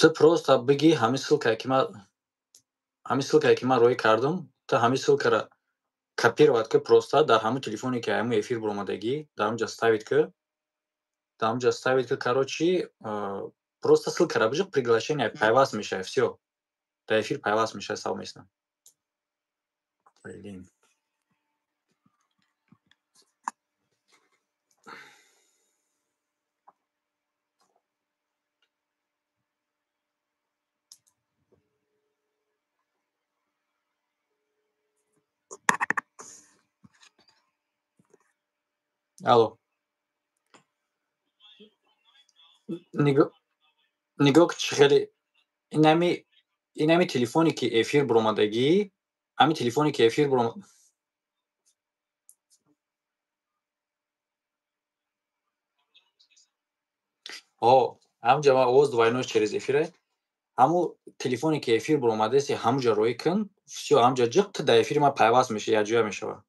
ту просто биги ҳами силкае ки ман роӣ кардам ту ҳами силкара копировад кӣ просто дар ҳаму телефоне ки ҳаму эфир баромадагӣ дар ҳамуҷа ставид кӣ дар ҳамуҷа ставид кӣ карочи просто силкара бижи приглашение пайваст мешавӣ все дар эфир пайваст мешавӣ сав месна Блин. Really? ало нигоҳ чи хеле инами ин ами телефоне ки эфир биромадагӣ ами телефоне ки эфир биромад о ҳамҷама овоз двойной через эфире ҳаму телефоне ки эфир биромадаси ҳамуҷа рои кин все ҳамҷа ҷиқ да эфири ман пайваст меша якҷоя мешавад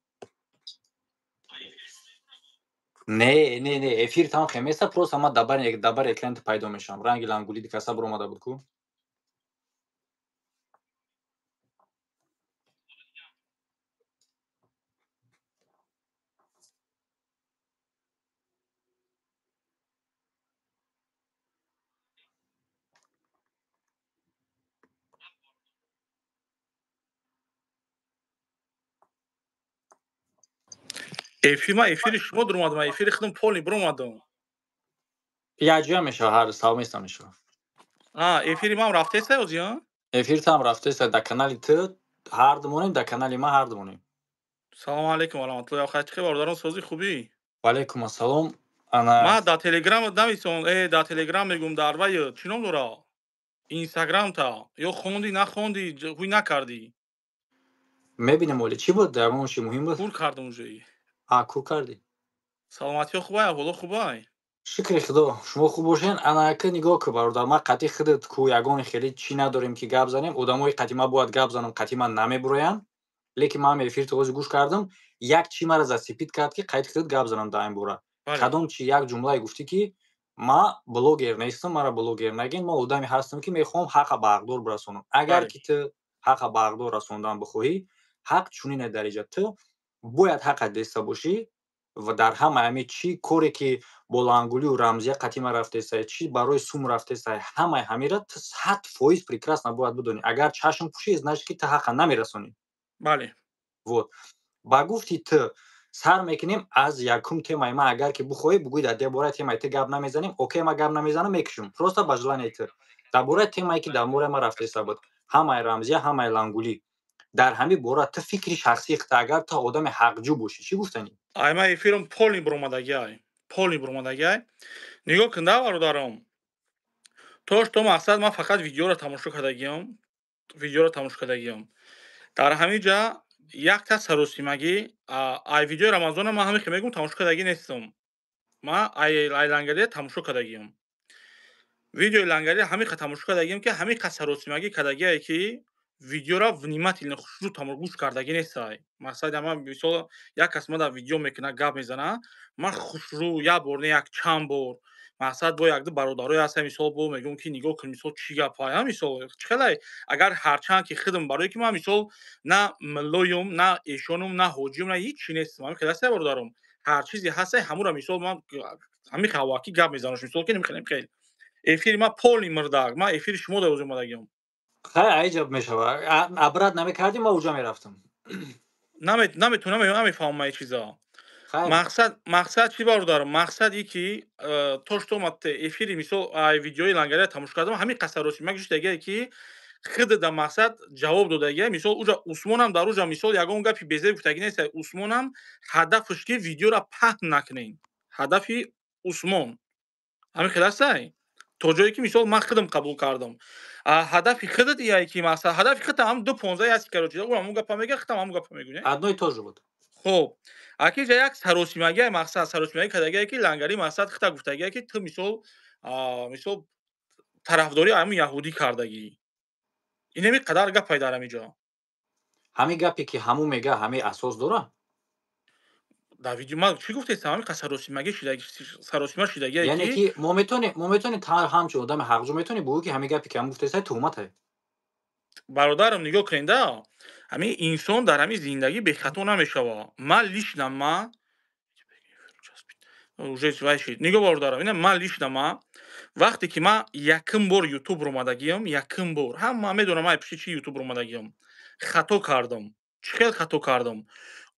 не не не эфир тамохе меса просто ма дабар дабар эклиенти пайдо мешавам ранги лангулиди касабро омада буд ку эфир ма эфири шумо дур омадам эфири худам поли бур омадам яҷоя мешава ҳар савом естам мешава а эфири мам рафтеса ёз ё эфири тоам рафтеса дар канали ту ҳар дмонем дар канали ма ҳар дмонем салому алайкум араматулла ахачи бардорон сози хуби валайкум ассалом ма дар телеграм намесон э дар телеграм мегум дар вай чи ном дора инстаграм та ё хонди нахонди ҳуй накарди мебинем оле чи буд дар мошӣ муҳим буд пур кардам уҷои аку кардем саломатиё хубай аҳволо хубай шукри худо шумо хуб бошен анака нигоҳ кун бародар ма қатъи худат ку ягони хеле чӣ надорем ки гап занем одамои қатӣ ма бояд гап занам қатӣ ман намебурояд лекин ман эфир тоози гӯш кардам як чӣ мара засипит кард ки қайд худат гап занам дар ин бора кадом чи як ҷумлае гуфтӣ ки ма блогер нестам мара блогер нагин ма одаме ҳастам ки мехоҳам ҳаққа ба ақдор бирасонам агар ки ту ҳаққа ба ақдор расондан бихоҳӣ ҳақ чунине дарҷа ту бояд ҳаққа деста бошӣ ва дар ҳама ами чӣ коре ки болангулиу рамзия қатима рафтесай чӣ барои сум рафтесай ҳамаи ҳамира ту сад фоиз прекрасна бояд будонӣ агар чашм пӯшӣ значит ки ту ҳаққа намерасонӣ бале вот ба гуфти ту сар мекунем аз якум темаи ман агар ки бухоҳӣ бугӯи дар дебораи темаи ту гап намезанем окей ма гап намезанам мекушум просто ба желаниято дар бораи темае ки дар бораи ма рафтеса буд ҳамаи рамзия ҳамаи лангулӣ در همین باره تو فکری شخصی اقتا اگر تا آدم حقجو باشی چی گفتنی؟ ای ما ای فیلم پولی برومدگی های پولی برومدگی های نگاه کنده رو دارم توش تو مقصد من فقط ویدیو را تماشا کدگی هم ویدیو را تماشا کدگی هم در همین جا یک تا سروسی مگی ای ویدیو رمضان هم همین خیمه گم تماشا کدگی نیستم ما ای, ای لنگلی کدگی هم ویدیو لنگلی همین که تماشا که همین قصر رسمی مگی کدگی که видеора внимателно хушру тамро гӯш кардагӣ нестай масада ман мисол як кас мада видео мекуна гап мезана ман хушру як бор не як чанд бор масад бо якду бародарои аста мисол бо мегум ки нигоҳ кун мисол чӣ гапая мисол чӣ калай агар ҳарчанд ки хидм барое ки ман мисол на миллоюм на эшонум на ҳоҷиюм на ҳич чи нестам ами каласта бародарум ҳар чизе ҳаста ҳамура мисол ман ҳамихавваки гап мезанаш мисол ки нимхел нимхел эфири ман пол нимирдаг ман эфири шумо дарозумадагиам хай аҷаб мешава абрад намекарди ма уҷо мерафтам наметунам намефаҳмама чизо мақсад мақсад чӣ бару дорам мақсад и ки э, то штома эфири мисол видеои лангаря тамош кардам ҳамин қасароси мак шудага ки хидда мақсад ҷавоб додагия мисол уа усмонам дар уа мисол ягон гапи безеб гуфтаги неса усмонам ҳадафш ки видеора паҳн накунем ҳадафи усмон ҳамин хеласай то ҷое ки мисол ман хидам қабул кардам ҳадафи худат яе ки масал ҳадафи худта ҳам ду понзда яст карочида ӯ ҳамун гапа мегӯя худам ҳамун гапа мегӯя одной то же буд хуб акӣ ҷа як саросимагия масал саросимагия кадагия ки лангари масал худа гуфтагия ки ту мисол мисол тарафдори ҳамин яҳудӣ кардагӣ инами қадар гап пайдарамиҷо ҳамин гапе ки ҳамун мегӯя ҳамин асос дорад даидчӣгуфтесаросимасаросимашудагиане ки мометони тар ҳамчун одами ҳақҷо метони бугӯ ки ҳами гапи ки ам гуфтесай тӯҳмате бародарам нигоҳ кунеда ҳами инсон дар ҳами зиндагӣ бехато намешава ма лишнам ма нигоҳ бародарам ина ман лишнама вақте ки ман якм бор ютубро омадагиам якм бор ҳама медонам ай пиши чи ютубро омадагиам хато кардам чӣ хел хато кардам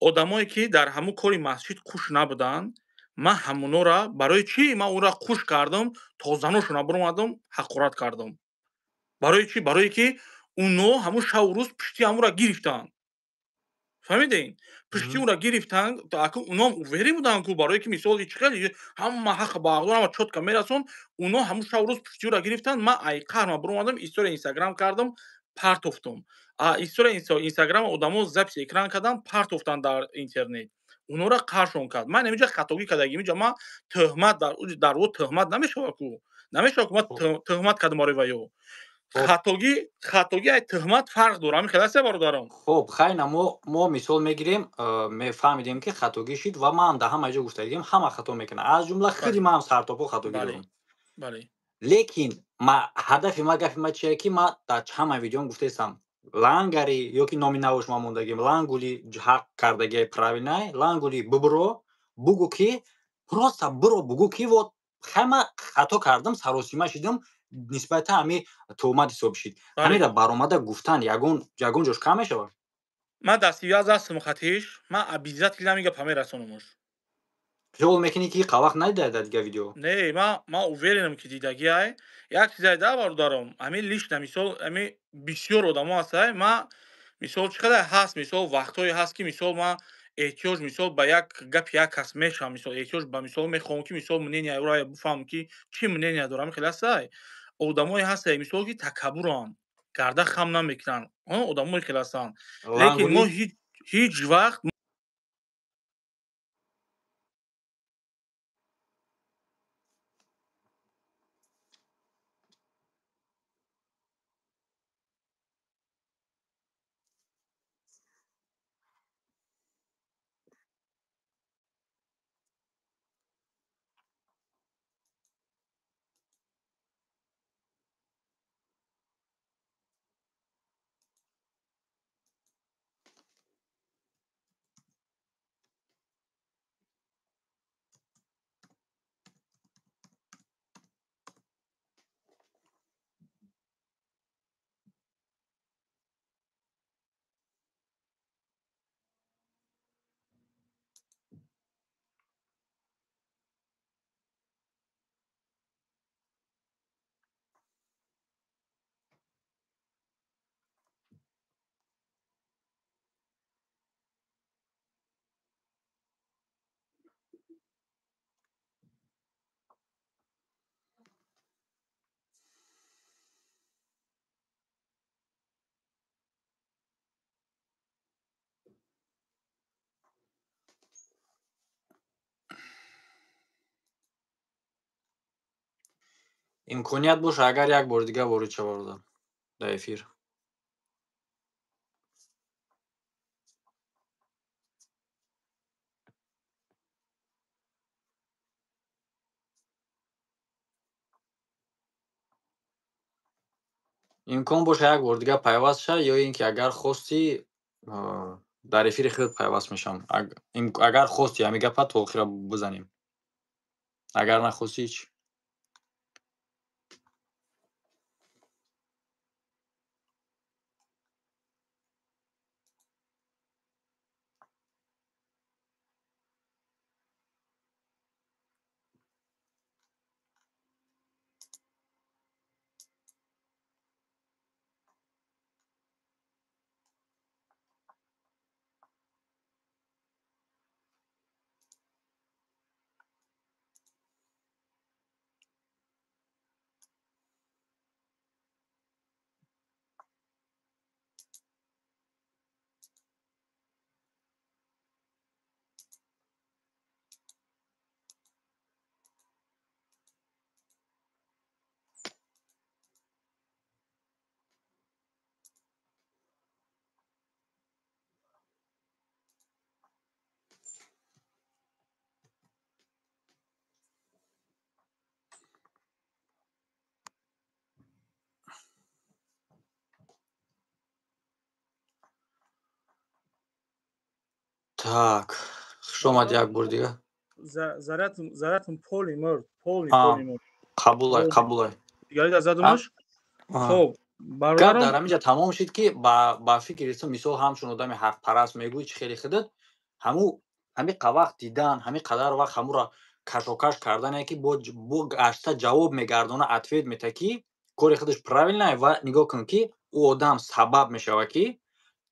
одамое ки дар ҳамун кори масҷид хуш набуданд ман ҳамунора барои чӣ ман онро хуш кардам то занашона баромадам ҳақорат кардам барои чӣ барое ки онҳо ҳамун шаву рӯз пишти ҳамонро гирифтанд фаҳмидаин пишти онро гирифтанд онҳо уверӣ буданд ку барое ки мисоли чи хел ҳама ҳақ ба ағлонама чотка мерасон онҳо ҳамун шаву рӯз пишти онро гирифтанд ман айқарма баромадам история инстаграм кардам партофтум истории инстаграм одамо запис экран кардан парт офтанд дар интернет онора қаршон кард ман ямиҷа қатоги кардагим иҷа ман тӯҳмат дар во тӯҳмат намешава ку намешава ку ма тӯҳмат кардам оре ва ё хатоги хатоги ай тӯҳмат фарқ дора ҳамин хеласе бародарон хуб хайна мо мисол мегирем э, мефаҳмидем ки хатоги шид ва ман да ҳама ҷо гуфта дидем ҳама хато мекана аз ҷумла хеле маам сартопо хато гирдам лекин ҳадафи ма гафи ма чие ки ма дар ҳама видеом гуфтаистам лангари ёки номи навуш мо мондагим лангули ҳақ кардагиаи правинай лангули бубро бугу ки просто буро бугу ки вот ҳама хато кардам саросима шидам нисбати ҳами туҳмат ҳисоб шид ҳамира баромада гуфтан ягон ягон ҷош кам мешавад ман дастиёз ҳастам хатиш ман абизати намегапа мерасонамуш хёл мекунӣ ки қавақт надидаеда дига видео не ман уверенам ки дидагиай як чизаи даъвару дарам ҳамин лично мисол ҳамин бисёр одамо ҳастай ма мисол чӣ қадар ҳаст мисол вақтҳое ҳаст ки мисол ман эҳтиёҷ мисол ба як гапи як кас мешавам мисол эҳтиёҷ ба мисол мехоҳам ки мисол мнения ӯра буфаҳм ки чӣ мнения дорам хеле ҳастай одамое ҳастай мисол ки такаббуран гарда хам намекунанд одамое хеле ҳастанд лекин мо ҳеҷ вақт این کوچیاد بوش اگر یک بودی گоворی چه واردن، دایفیر. این کم بوش یهک بودی گا شه یا اینکه اگر خوستی دایفیر خود پایباش میشم. اگر اگر خوشتی همیگه پاتو خیر بزنیم. اگر نخواستی چی؟ так хуш омад як бор дига зарядтун поли мурд поли қабулай қабулай дигарида задумаш хоб бародар дар ҳамин ҷо тамом шид ки ба фикри ту мисол ҳамчун одами ҳақпараст мегӯӣ чи хеле хидат ҳаму ҳами қавақт дидан ҳами қадар вақт ҳамура кашокаш кардане ки бо гашта ҷавоб мегардона атфет мета ки кори худаш правилная ва нигоҳ кун ки ӯ одам сабаб мешава ки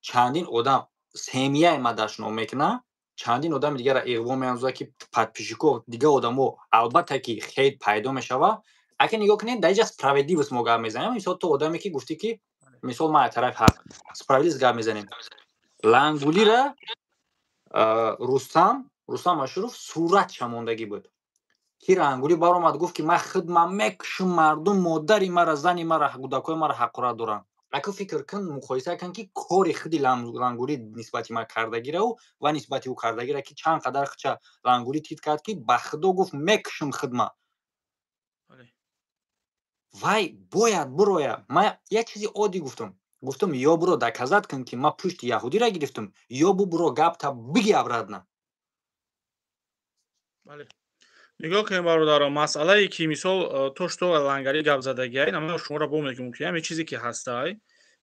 чандин одам семияи мадашно мекна чандин одами дигара иғво меазуда ки падпишико дига одамо албатта ки хейд пайдо мешава ака нигоҳ кунед дар иҷа справедливост мо гап мезанем мисол то одаме ки гуфтӣ ки мисол ма тараф ҳа справедливост гап мезанем лангулира рустам рустам ашуров сурат шамондагӣ буд ки рангули баромад гуфт ки ман хидмат мекушу мардум модари мара зани мара кӯдакои мара ҳақорат дорам ако фикр кун муқоиса кун ки кори худи лангури нисбати ма кардагирау ва нисбати ӯ кардагира ки чанд қадар хча лангури тит кард ки ба худо гуфт мекушим худма вай бояд бурое ма як чизи оддӣ гуфтум гуфтум ё буро даказат кун ки ма пушти яҳудира гирифтум ё бу буро гап та бигӣ абрадна нигоҳ кунед бародарон масъалае ки мисол э, то шуто лангари гап задагиай намо шуморо бо мегӯм ки ҳамин чизе ки ҳастай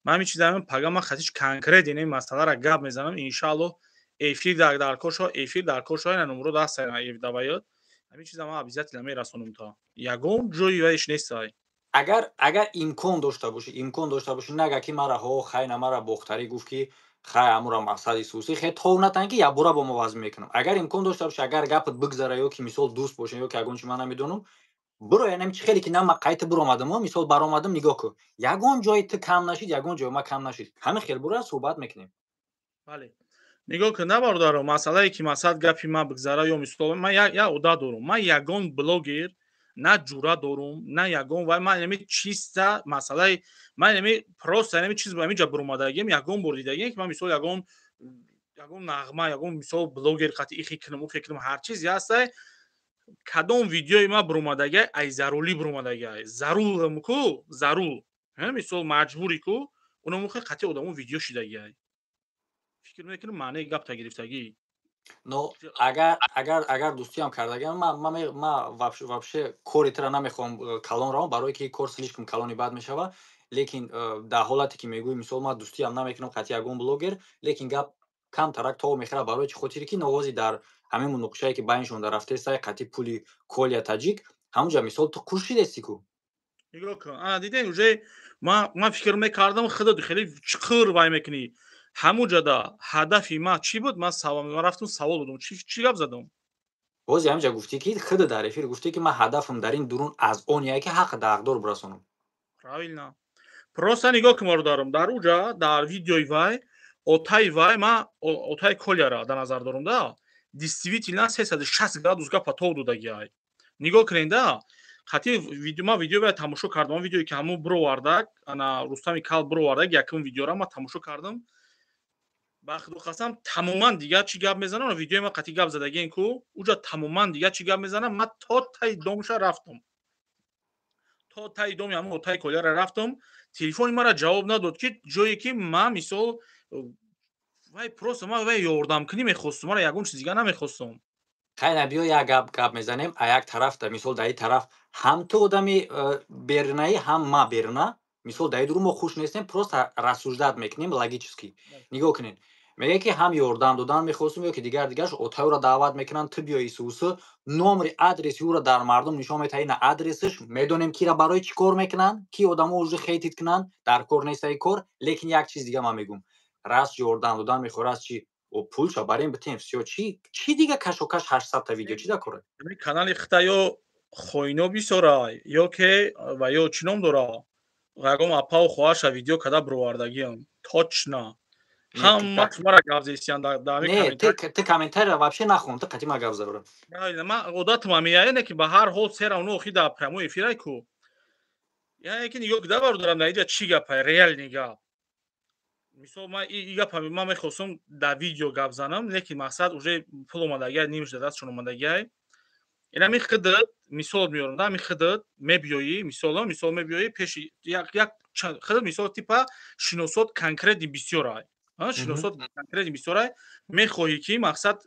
ман ҳамин чиза пагама хатич конкрет ин масъаларо гап мезанам иншалло эфир дар кошо эфир дар кошо ина нумро даста давайёт ҳамин чиза ман абзиятила мерасонум то ягон ҷои ваиш нестай агар агар имкон дошта бошӣ имкон дошта бошӣ нагаки мараҳо хайна мара бохтарӣ гуфт ки хай амура мақсади сусӣ хе то натанки я бора бо мо ваз мекунам агар имкон дошта боша агар гапат бигзара ё ки мисол дӯст боша ё ки ягон чи ма намедонам бро янами чи хеле ки на қайта баромадамо мисол баромадам нигоҳ кун ягон ҷои ту кам нашид ягон ҷои ма кам нашид ҳами хел бура суҳбат мекунем бале нигоҳ кун на бародаро масъалае ки масъад гапи ма бигзара ё мисол ман я одат дорам ман ягон блогер на ҷура дорум на ягон вай ман ями чиста масъалаи ман ями просто ями чиз ами ҷа бурумадагем ягон бор дидагем ки ман мисол ягон ягон нағма ягон мисол блогер қати и хикрим у хикрим ҳар чиз ястай кадом видеои ма бурумадагай ай зарулӣ бурумадагай зарурам ку зарул мисол маҷбури ку уномухе қатӣ одамон видео шидагай фикр мекунӣ маънаи гап та гирифтагӣ ну агар агар агар дӯстиам кардагама вообще кори тара намехоҳам э, калонро барое ки кор слишком калони бад мешава лекин э, дар ҳолате ки мегӯй мисол ма дӯстиам намекунам қатъи ягон блогер лекин гап кам тарак тоо мехӯрад барои чи хотире ки навози дар ҳамин мунуқишае ки байншон дар рафтаи сай қатъи пули колия таҷик ҳамуҷа мисол ту куршидеси ку ман фикр мекардам худа ду хеле чиқир вай мекунӣ ҳамун ҷада ҳадафи ма чӣ буд ман рафтум савол будум чӣ гап задум бози ҳамҷа гуфтӣ ки худи дар эфир гуфтӣ ки ман ҳадафам дар ин дурун аз он яе ки ҳаққи дағдор бирасонам правилно просто нигоҳ ки моро дорам дар уҷа дар видеои вай отаи вай ман отаи коляра дар назар дорум да действительно сесад шаст градус гапа тов додагиай нигоҳ киренда қатӣман видео вай тамошо кардам видеое ки ҳамун бироварда ана рустами кал бироварда якм видеора ман тамошо кардам бахту қасам тамоман дигар чӣ гап мезанам видеои ман қатӣ гап задагин ку уҷа тамоман дигар чӣ гап мезанам ман то таи домша рафтум то таи доми ҳамн отаи колира рафтум телефони мара ҷавоб надод ки ҷое ки ман мисол вай просто ма вай ёрдамкунӣ мехостум мара ягон чиз дига намехостум қайна биё як гап гап мезанем а як тараф мисол дар ин тараф ҳам ту одами берунаӣ ҳам ма берунам мисол дар дурумо хуш нестем просто рассуждат мекунем логически нигоҳ кунед мегӯяд ки ҳам ёрдам додан мехостем ё ки дигар дигараш отаёро даъват мекунанд тиб ё исусу номри адреси ӯро дар мардум нишон метаҳина адресаш медонем кира барои чӣ кор мекунанд ки одамо уже хетит кунанд дар кор нестаи кор лекин як чиз дига ман мегӯм раст ёрдам додан мехӯраст чи о пулша барем битем всё чи чи дига кашокаш ҳаштсадта видео чӣ да канали хитаё хойно бисора ё ке ва ё чӣ ном дора ягон апау хоҳарша видео када бурвардагиам точно ҳама тумара гап зистиандаман одатмаяне ки ба ҳар ҳол серавнохида прямой эфирай ку ягидабарударамнаида чи гапай реални гап мисолман мехостум дар видео гап занам лекин мақсад уже пул омадагиа нимшдадастшон омадагиай ин ами хидд мисол меёрам да ами хидд мебиёӣ мисола мисол мебиёӣ пеши як хидд мисол типа шиносот конкрети бисёра шиносот конкрети бисёра мехоҳӣ ки мақсад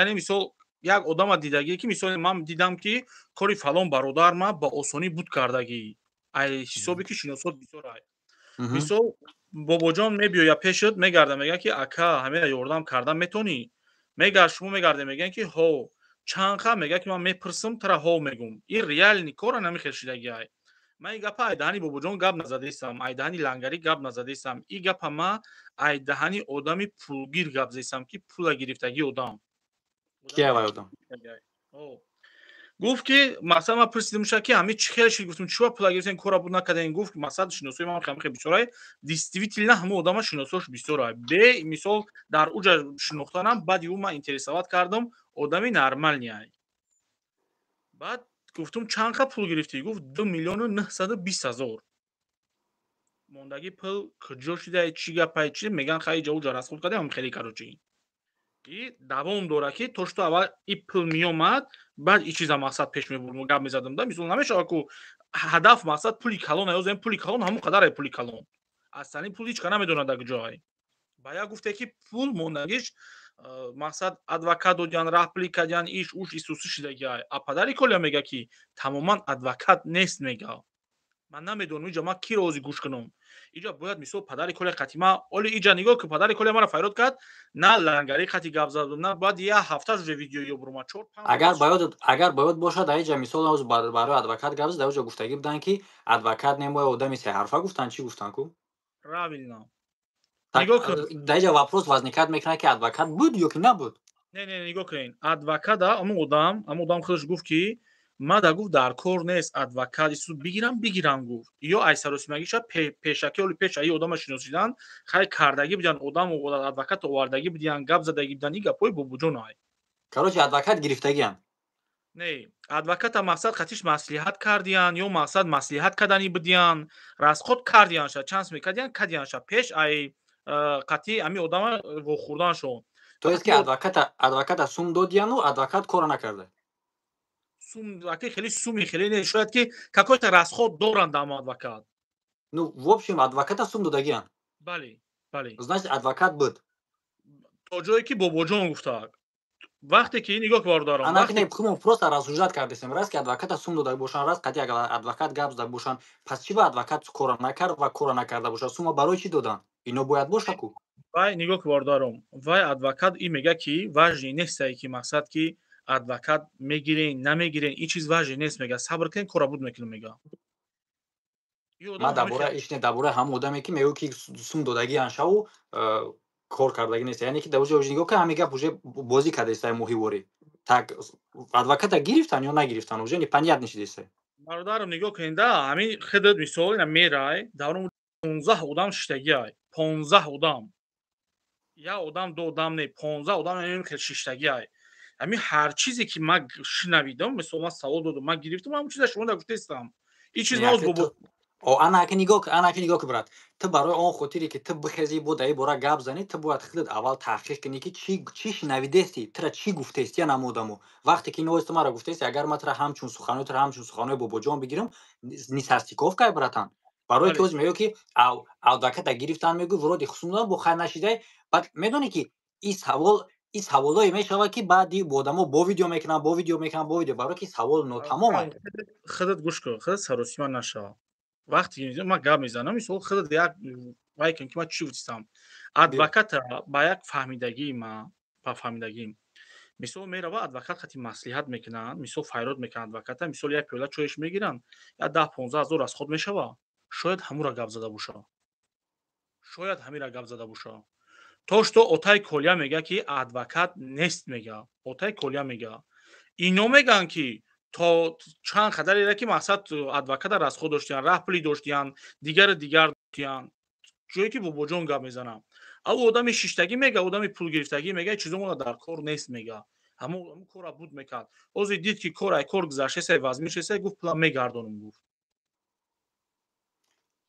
яъне мисол як одама дидагӣ ки мисол ман дидам ки кори фалон бародар ма ба осонӣ буд кардагӣ ай ҳисобе ки шиносот бисёра мисол бобоҷон мебиёя пешид мегарда мегӯя ки ака ҳамеа ёрдам карда метони мега шумо мегарда мегӯя ки о чанха мега ки ман мепурсам тара ҳов мегум ин реални кора намехешидагиай ман и гапа айдаҳани бобуҷон гап назадистам айдаҳани лангарӣ гап назадистам и гапа ма айдаҳани одами пулгир гап зистам ки пула гирифтагӣ одам киявай одам гуфт ки масал ма пирсидимша ки ами чӣ хел шир гуфтм чӣва пула гирифтен кора буд накардаин гуфт масал шиносои ма хамихе бичорае действительно ҳама одама шиносош бисёрае бе мисол дар уҷа шинохтанам баъди ӯ ма интересават кардам одами нормалнияй баъд гуфтум чандқа пул гирифтӣ гуфт ду миллиону нҳсаду бист ҳазор мондаги пул куҷо шидае чӣ гапае чи меган хаиҷа уҷа расход кардаам хеле карочи ин давом дорад ки то што аввал и пул меомад баъд и чиза мақсад пеш мебурдм гап мезадам да мисол намешава ку ҳадаф мақсад пули калон ё зем пули калон ҳамун қадаре пули калон аслани пул ҳич ка намедонад ак ҷоай ба як гуфте ки пул монагиш э, мақсад адвокат додиан раҳ пули кардиан иш уш исусӣ шидагиай а падари коля мега ки тамоман адвокат нест мега ман намедонам ио ман ки рози гӯш кунам ио бояд мисол падари коля қати ма оли ио нигоҳ ки падари коля мара файрод кард на лангари қати гап задм на бояд я ҳафта уже видео ёбурма чоагар бояд бошад аиа мисол оз барои адвокат гап зад аиа гуфтагӣ будан ки адвокат немоя одами сеҳарфа гуфтан чӣ гуфтан ку правилно даиа вопрос возникат мекунад ки адвокат буд ё ки набуд не не нигоҳ кунед адвокат амн одам амн одам худаш гуфт ки мада гуфт дар кор нест адвокати суд бигирам бигирам гуфт ё айсаросимагиша пешаки оли пеша и одама шиносидан хай кардаги бидан одам адвокат овардаги бидиан гап задаги бидан и гапҳои бобуҷон ай короче адвокат гирифтагиам не адвоката мақсад қатиш маслиҳат кардиан ё мақсад маслиҳат кадани бидиан расход кардианша чанс мекадиан кадианша пеш ай э, қатӣ ами одама вохӯрданшо то есть ки адвоката адвоката сум додиану адвокат кора накардаи сум вакил хеле суми хеле не шояд ки какойто расход доранд дар адвокат ну в общем адвоката сум додагиам бале бале значит адвокат буд то ҷое ки бобоҷон гуфтаак вақте ки нигоҳ ки бародарон анак не кумо просто разсуждат кардесем раз ки адвоката сум дода бошан раз қати ак адвокат гап зада бошан пас чи ба адвокат кора накард ва кора накарда бошад сумо барои чӣ додан ино бояд боша ку вай нигоҳ ки бародарон вай адвокат и мега ки важни нестае ки мақсад ки адвокат мегирен намегирен ин чиз важе нест мега сабр кен кора буд мекунам мега ман дабора ишне дабора ҳама одаме ки мегӯ ки сум додаги аншаву э, кор кардаги нест яъне ки даоҷа ҷ нигоҳ кан ҳамега уже бозӣ кардаистай моҳивори так адвокатра гирифтан ё нагирифтан уже панят нишидистай бародарам нигоҳ кунин да ҳамин хидат мисол ина мерай даврум понздаҳ одам шиштагиай понздаҳ одам як одам до одам не понздаҳ одам шиштагиай ҳамин ҳар чизе ки ман шинавидам мисол ман савол додам ман гирифтам ҳамн чиза шумо нагуфтестам и чиз наоз бобо анаки нигоҳ анаки нигоҳ кубрат ту барои он хотире ки ту бихези бо да и бора гап занӣ ту бояд худат аввал таҳқиқ кунӣ ки чӣ шинавидести тура чӣ гуфтести ян ам одаму вақте ки инооз ту мара гуфтести агар ма тура ҳамчун сухано тра ҳамчун суханои бобоҷон бигирам нисастиков кай братан барои ки оз меё ки авдака да гирифтан мегӯ вроди хусунда бо хайнашидаи бад медони ки и савол ин саволое мешавад ки баъди одамо бо видео мекунам бо видео мекунам бо видео барои ки савол нотамом ад хадат гӯш кун хадат саросима нашава вақте ман гап мезанам и суол хадат як вай кун ки ман чӣ гуфтистам адвоката ба як фаҳмидагии ма ба фаҳмидагим мисол меравад адвокат хати маслиҳат мекунад мисол файрод мекунад адвоката мисол як пиёла чоеш мегиранд я даҳ понздаҳ ҳазор аз худ мешава шояд ҳамура гап зада боша шояд ҳамира гап зада боша тошто отай колия мега ки адвокат нест мега отай колия мега ино меган ки то чанд қадарера ки мақсад э, адвоката расхо доштиянд раҳпули доштиянд дигара дигар доштиянд ҷое ки бобоҷон гап мезанам аву одами шиштагӣ мега одами пулгирифтагӣ мега чизона дар кор нест мега ҳамӯ кора буд мекард озӣ дид ки корай кор гузаштесай вазмишесай гуфт пула мегардонам гуфт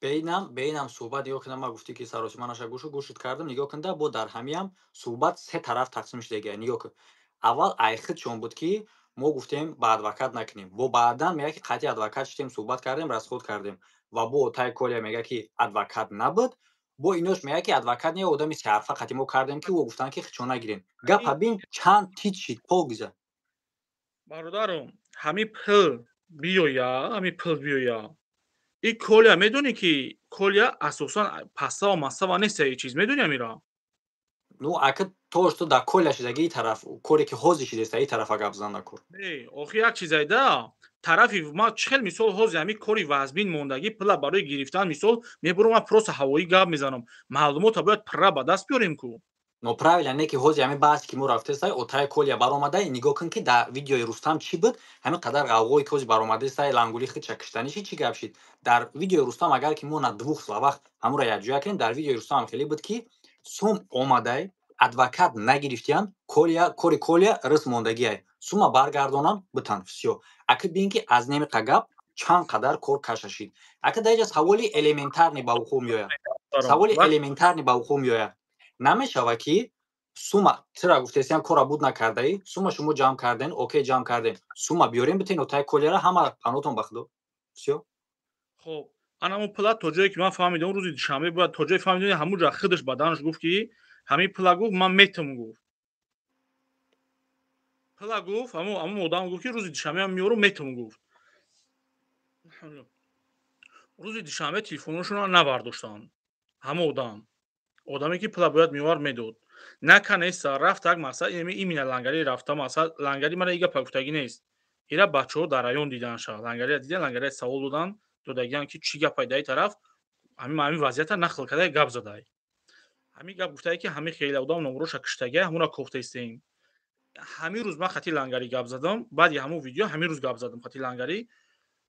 бейнам бейнам суҳбат нигоҳ кардам ма гуфтӣ ки сарошиманаша гӯшу гӯшит кардам нигоҳ кунда бо дар ҳамиам суҳбат се тараф тақсим шуда гия нигоҳ кун аввал айхит чон буд ки мо гуфтем ба адвокат накунем бо баъдан мега ки қатъи адвокат шудем суҳбат кардем расход кардем ва бо тай коля мега ки адвокат набуд бо инош мега ки адвокат не одами сеҳарфа қатъи мо кардем ки о гуфтан ки хичо нагирем гапа бин чанд тит шид пол гиза бародарум ҳами пил биёя ҳами пил биёя и коля медони ки коля асосан паста ва массава нест и чиз медони амира ну ака то что да коля чизаги и тараф коре ки ҳози чизеста и тарафа гап занда кур охи як чизай да тарафи ма чел мисол ҳози ҳами кори вазбин мондагӣ пилла барои гирифтан мисол мебурам ман просто ҳавоӣ гап мезанам маълумота бояд пирра ба даст биёрем кӯ Направили они, что хозяин бац, кему рафтесай, отай колья баромадай, него кенки, да, видео и рустам чибет, хами кадар гавой кози баромадай, сай лангули хича кштаниши чи гавшит. Дар видео и рустам, агар кему на двух словах, хаму рая джуякен, дар видео и рустам хели бет ки, сум омадай, адвокат нагирифтян, колья, кори колья, рыс мондагияй. Сума баргардонам, бутан, все. Ака бинки, аз неми кагап, чан кадар кор кашашит. Ака дайжас хаволи элементарни баухумьоя. Хаволи элементарни баухумьоя намешава ки сума тра гуфтесиям кора буд накардаи сума шумо ҷамъ кардаин окей ҷамъ кардаин сума биёрем битаин отаи колера ҳама панотон бахудо всё хуб анаму пила то ҷое ки ман фаҳмидам рӯзи душанбе бояд то ҷое фаҳмидам ҳамун ҷо хидаш баданаш гуфт ки ҳамин пила гуфт ман метам гуфт пила гуфт ҳамун одам гуфт ки рӯзи душанбе ман меору метам гуфт рӯзи душанбе телефонашонро набардоштанд ҳама одам одаме ки пула бояд мевар медод на канеса рафт так маса эми имина лангари рафта маса лангари мара ига пакутаги нест ира бачо дар район диданша лангари дида лангари савол додан додагиан ки чи гап айдаи тараф ами ами вазъията нақл када гап задай ами гап гуфтаи ки ҳами хела удам номуроша киштагия ҳамура кофта истеем ҳамин рӯз ман хати лангари гап задам баъди ҳамун видео ҳамин рӯз гап задам хати лангари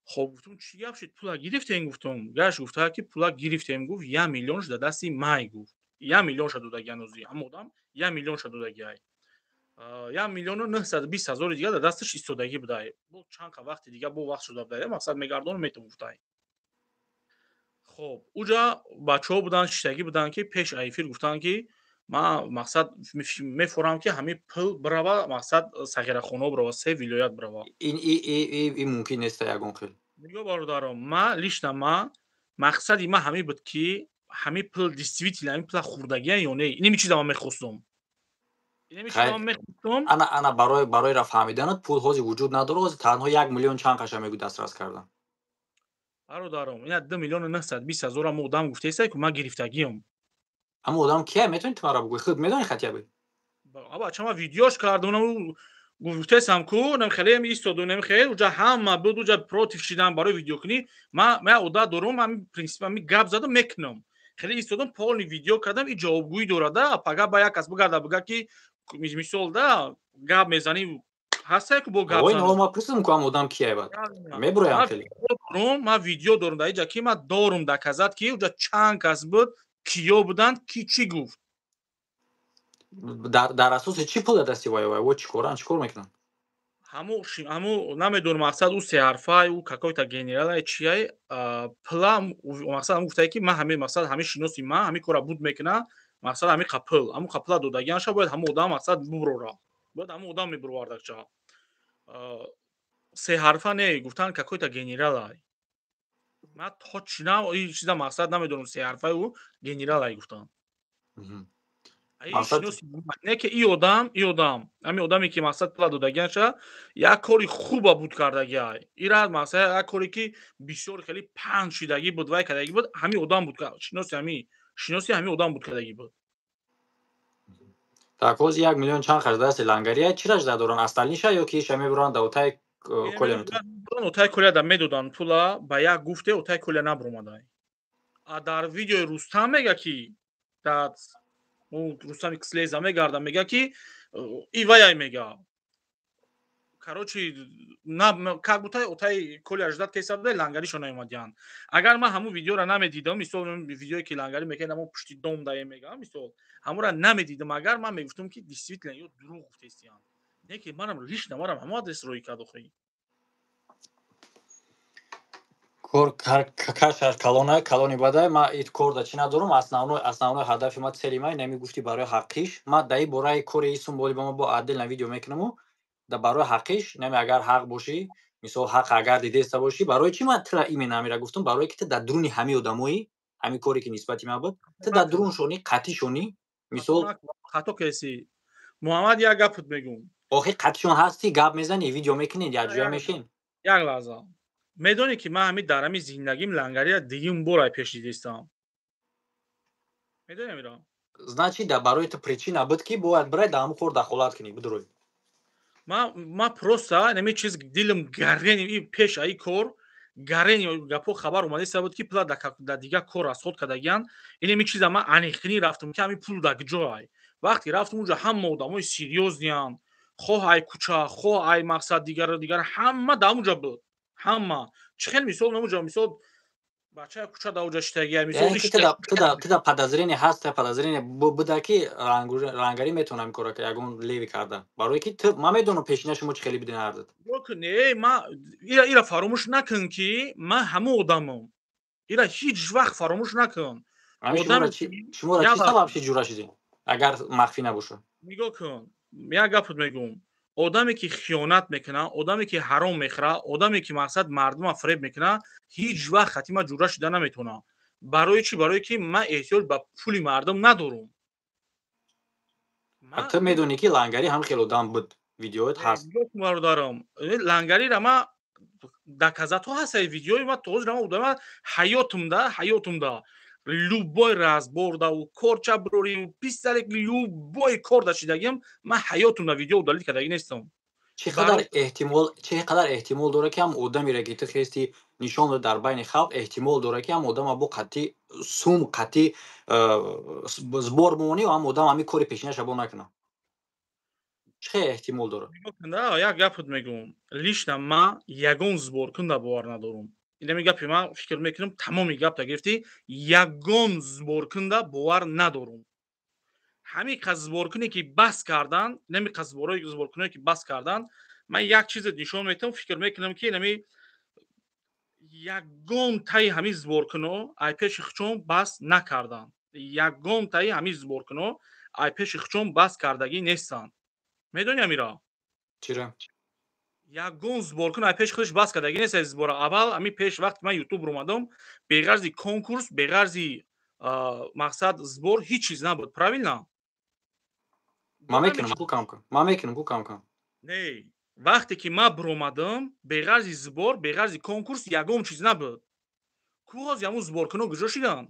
хоб гуфтум чӣ гап шид пула гирифтем гуфтум гаш гуфта ки пула гирифтем гуфт як миллионш дар дасти май гуфт як миллион шадудаги ҳанӯз ҳам одам як миллион шадудаги ай як миллиону нҳсад бист ҳазори дига дар дасташ истодагӣ будаи бо чанқа вақти дига бо вақт шуда будаи мақсад мегардон метавуфтай хоб уҷа бачаҳо буданд шиштагӣ буданд ки пеш айфир гуфтанд ки ман мақсад мефорам ки ҳамин пул бирава мақсад сағирахонао бирава се вилоят бирава мумкин нест ягон хел ё бародаром ма лично ма мақсади ма ҳамин буд ки ҳамин пул действительно ҳамин пула хурдагия ё не ин мичида ман мехостум ана ана барои бароира фаҳмиданат пул ҳозир вуҷуд надорад ҳозир танҳо як миллион чанд қаша мегӯ дастрас кардам бародаром ина ду миллиону нсад бист ҳазорам одам гуфтаисай ку ман гирифтагиам ама одам кия метони ту мара бугӯи худ медони хатябӣ бачама видеош кардам гуфтесам ку намихелем истоду намихел уҷа ҳама буд уҷа против шидан барои видеокунӣ ма одат дорум ҳамин принсипами гап задам мекунам хеле истодам полни видео кардам и ҷавобгӯӣ дорада пага ба як кас бигарда бига ки мисол да гап мезани ҳастаякбоаа видео дорам даа ки ма дорум да казад ки ҷа чанд кас буд киё буданд ки чӣ гуфт дар асоси чи пул дасти вайвай чикоран чикор мекунанд ҳамо ҳамо намедон мақсад у сеҳарфай у какойто генералай чияй пла мақсад ҳамо гуфтае ки ман ҳами мақсад ҳами шиноси ман ҳами кора буд мекуна мақсад ҳами қапл ҳамо қапла додагианша бояд ҳамо одам мақсад бурора бояд ҳамо одам мебуровардача сеҳарфа не гуфтан какойто генералай ман точна и чиза мақсад намедонам сеҳарфаю генералай гуфтан не ки и одам и одам ҳамин одаме ки мақсад тила додагианша як кори хуба буд кардагиай ира мақсад як коре ки бисёр кали панҷ шидагӣ буд вай кардагӣ буд ҳамин одам буд шиноси ҳамин шиноси ҳамин одам буд кардагӣ буд так ҳози як миллион чанд хариддаси лангария чира ҷда доран асталниша ё ки ишаме буранд аутай э, колян отай коляда медодан пула ба як гуфте отай коля набуромадай а дар видеои рустам мега ки дар рустами кслеза мегарда мега ки э, ивайай мега карочи кабутай отаи коли аждад кесаде лангаришо наёмадиан агар ман ҳамун видеора намедидам мисол видеое ки лангари мекардам пушти дом дае мегам мисол ҳамура намедидам агар ман мегуфтам ки действительно ё дуруғ гуфтестиан не ки манам лично манам ҳамун адресро икадохӣ каркашаш калона калони бада ма иткорда чи надорум основной ҳадафи ма цели ма намигуфти барои ҳаққиш ма да и бораи кори исум болибама бо адилна видео мекунаму да барои ҳаққиш нами агар ҳақ бошӣ мисол ҳақ агар дидеста бошӣ барои чи ма тра именамира гуфтам барое ки ти дар дуруни ҳами одамои ҳами коре ки нисбати ма буд ти дар дурун шони қатӣ шони мисол хато кеси муҳаммад як гапут мегум охи қатӣ шон ҳасти гап мезани видео мекунед якҷоя мешин як лаҳза медоне ки ман ҳами дарами зиндагим лангария дигим борай пеш дидистам медонем иро значи да барои ту причина буд ки бояд бирай да ҳаму кор дахолат кунӣ бидурӯй ма просто ами чиз дилам гарени пеш аи кор гарени гапо хабар омадаиста буд ки пила да дига кор расход кадагиян ин ами чиза ман аниқкинӣ рафтум ки ҳами пул да куҷоай вақти рафтум уҷа ҳама одамои серьёзниян хоҳ ай куча хоҳ ай мақсад дигар дигар ҳама дамуҷа буд ҳама чӣ хел мисол намуҷа мисол бачаи куча даучаштагитуда падозрение ҳаст падозрение буда ки рангарӣ метавонам ин кора ягон леви карда барои ки ман медонам пешина шумо чӣ хеле биде нардад не ма ира фаромӯш накун ки ман ҳамон одамам ира ҳич вақт фаромӯш накун шуморачӣ сабаб ҳи ҷура шидӣ агар махфӣ набошад нигоҳ кун як гапот мегӯм одаме ки хиёнат мекуна одаме ки ҳаром мехӯра одаме ки мақсад мардума фреб мекуна ҳеҷ вақт хатима ҷура шуда наметавона барои чӣ барое ки ман эҳтиёҷ ба пули мардум надорум ту медони ки лангари ҳам хело дам буд видеоят ҳастдорам лангарира ман дар казато ҳастаи видеои ман тоҳозирама будама ҳаётмда ҳаётмда любой раз бордаву кор чап рорию писталек любой кор дашидагиам ман ҳаётум на видео удалит кардаги нестам чӣ қадар эҳтимол дорад ки ам одамеро ки ту хести нишон дод дар байни халқ эҳтимол дорад ки ам одама бо қатӣ сум қатӣ э, збор мони ам одам ҳамин кори пешинаша бо накунам чӣ эҳтимол дорад як гапот мегӯм лично ман ягон збор кунда бовар надорам инами гапи ман фикр мекунам тамоми гапта гирифтӣ ягон зборкунда бовар надорум ҳами қазборкуне ки бас кардан инами қазборзборкуне ки бас кардан ман як чизе нишон метам фикр мекунам ки инами ягон таи ҳами зборкуно айпеши хучон бас накардан ягон таи ҳами зборкуно айпеши хучон бас кардагӣ нестанд медони амира чира ягон збор кун а пеш худаш бас кардаги нес аз збора аввал ами пеш вақт ки ман ютуб румадом беғарзи конкурс беғарзи мақсад збор ҳеч чиз набуд правилно не вақте ки ман биромадам беғарзи збор беғарзи конкурс ягон чиз набуд куҳоз ягон зборкуно гузоштидам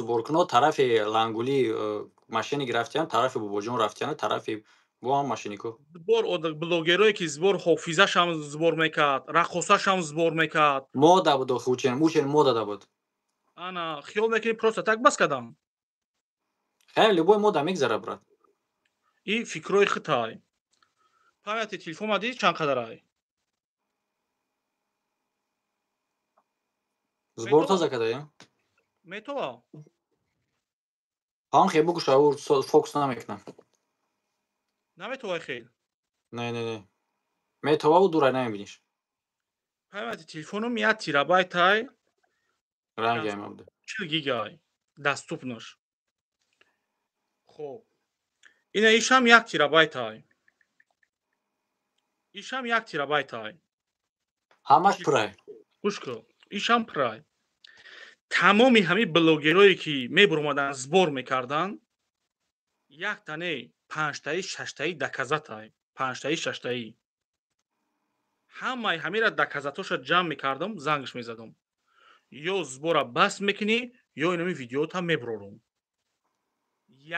зборкуно тарафи лангули э, машини гирафтиям тарафи бобоҷон рафтиям тарафи вам машинико зубор блогерое ки зубор ҳофизашам зубор мекард рақосашам зубор мекард мода буд охучен учен мода да буд ана хиёл мекунӣ просто так бас кадам хайр любой мода мегзара брат и фикрои хытай памяти телефон мади чанд қадар ай зубор таза када я метова ҳанхе бугуша фокус намекунам نه تو خیلی نه نه نه من و دورای دوره نمیبینیش پیمتی تلفن میاد تیرابایت تای رنگ هم بود چل گیگای دستوبنوش خوب اینه ایش هم یک تیرابای تای ایش هم یک تیرابای تای همش پرای گوش کن ایش هم پرای تمامی همی بلوگرایی که میبرومدن زبور میکردن یک تنه панҷтаи шаштаи даказатай панҷтаи шаштаи ҳамаи ҳамира даказаташа ҷамъ мекардам зангш мезадам ё збора баст мекунӣ ё инами видеота мебурорум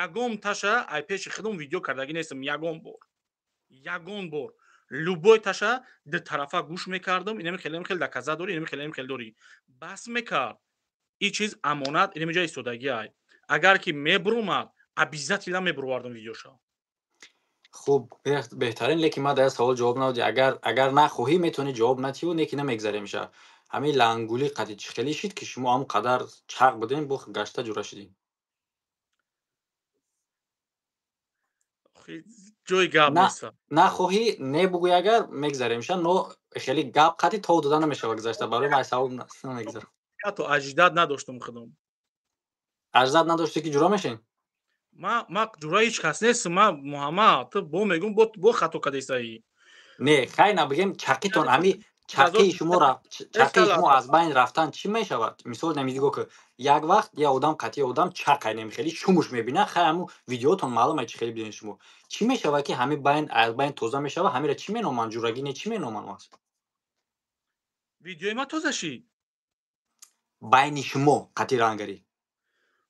ягон таша ай пеши худам видео кардагӣ нестам ягон бор ягон бор любой таша дитарафа гӯш мекардам инами хел хел даказа дори инами хел хел дори баст мекард и чиз амонат инами ҷои истодагиай агар ки мебурумад обязательно мебуровардам видеоша خوب، بهترین لکی ما در سوال جواب نودی اگر اگر نخواهی میتونی جواب نتی و نیکی نمیگذره میشه همین لنگولی قدی خیلی شید که شما هم قدر چرق بدین بخ گشته جوره شدین جوی گاب نه نخواهی نبگوی اگر میگذره میشه نو خیلی گاب قدی تو دادن نمیشه گذشته برای من سوال نمیگذره تو اجداد نداشتم خودم اجداد نداشتی که جورا میشین ма ҷура ҳеч кас нест ма муҳаммад ту бо мегум бо хато кадаистаи не хай набигем чақи тон ами чақии шумора чақии шумо аз байн рафтан чӣ мешавад мисол намидиго ки як вақт я одам қатъи одам чақай намехели шумуш мебина хай ҳамун видеотон маълум ай чӣ хели бидани шумо чӣ мешава ки ҳами байн аз байн тоза мешава ҳамира чӣ меноман ҷурагӣ не чӣ меноман аст видеои ма тозаши байни шумо қатъи рангарӣ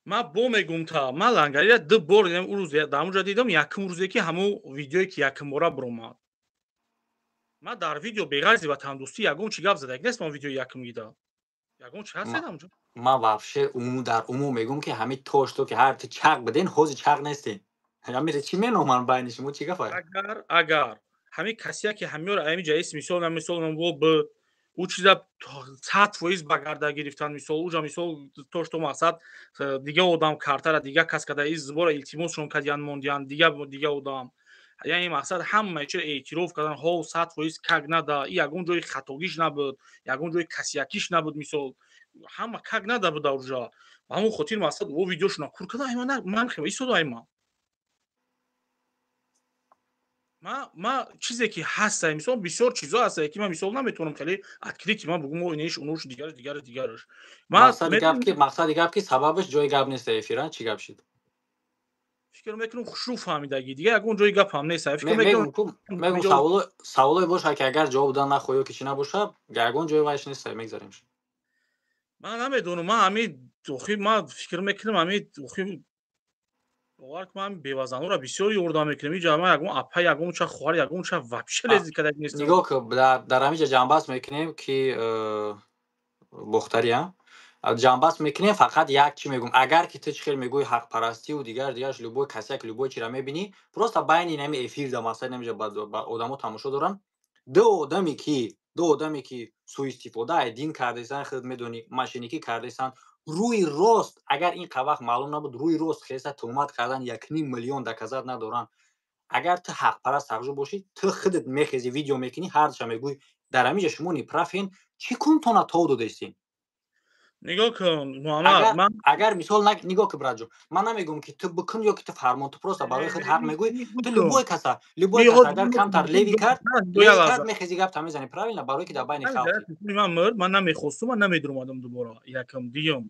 ма бомегумта ма лангария ду бор урӯз дамуҷа дидам якум рӯзе ки ҳамон видеое ки якум бора биромад ма дар видео беғарзи ватандӯстӣ ягон чи гап задаяк нестам видео якум дида ягон чи ҳастедам ма вообще дар умум мегум ки ҳами тошто ки ҳар чақ бидин ҳози чақ нестем ҳамира чӣ меноман байни шумо чӣ гап агар агар ҳами касе ки ҳамёр ами ҷаис мисол на мисол набуд ӯ чиза сад фоиз ба гарда гирифтан мисол уа мисол тошто мақсад э, дига одам картара дига кас када избора илтимосшон кадиян мондиян дига одам яъне мақсад ҳамаи чиро эътироф кардан ҳо сад фоиз как нада и ягон ҷои хатогиш набуд ягон ҷои касиякиш набуд мисол ҳама как нада буда уа ба ҳамон хотир мақсад о видеошона куркадаа ман хема истодаа ман ма ма чизе ки ҳастай мисол бисёр чизо ҳастае ки ман мисол наметавонам кали открит ман бугум инш унш дигар дигар дигараш мамақсади гап ки сабабаш ҷои гап нест эфира чӣ гап шид фикр мекунам хушрӯ фаҳмидаги дига ягон ҷои гап ҳам нест фикрмегум саволое бошад ки агар ҷавоб дан нахоҳё ки чӣ набоша ягон ҷои вайш нест мегзарем ман намедонам ман ҳами охи ман фикр мекунам ҳами охи باور کنم را بسیار میکنم اینجا جامعه یگون اپا یگون چا خوار یگون چا وابشه لذت کدک نیست نگاه که در, در همیشه میکنیم که هم جنبست میکنیم فقط یک چی میگم اگر که تو چخیر میگوی حق پرستی و دیگر دیگرش لبوی کسک لبوی چی را میبینی پروست بین این افیر در مثلا نمیشه با ادمو تماشا دارن دو آدمی که دو آدمی که سوء استفاده دین کرده خدمت خود میدونی ماشینیکی کرده روی راست اگر این قواخ معلوم نبود روی راست خیسه تومات کردن یک نیم میلیون در ندارن اگر تو حق پر از باشی تو خودت میخیزی ویدیو میکنی هر میگوی گوی در همیشه شما نیپرافین چی کنتونه تاو دو دیستین нигоҳ кун муҳаммадагар мисол нигоҳ кун братҷон ман намегӯям ки ту бикун ё ки ту фармон ту просто барои худ ҳақ мегӯй э, ту любой каса любой кас агар камтар леви кард кард мехези гап та мезани правилно барои ки дар байни халқиман мурд ман намехостум ман намедир умадам дубора якам дуюм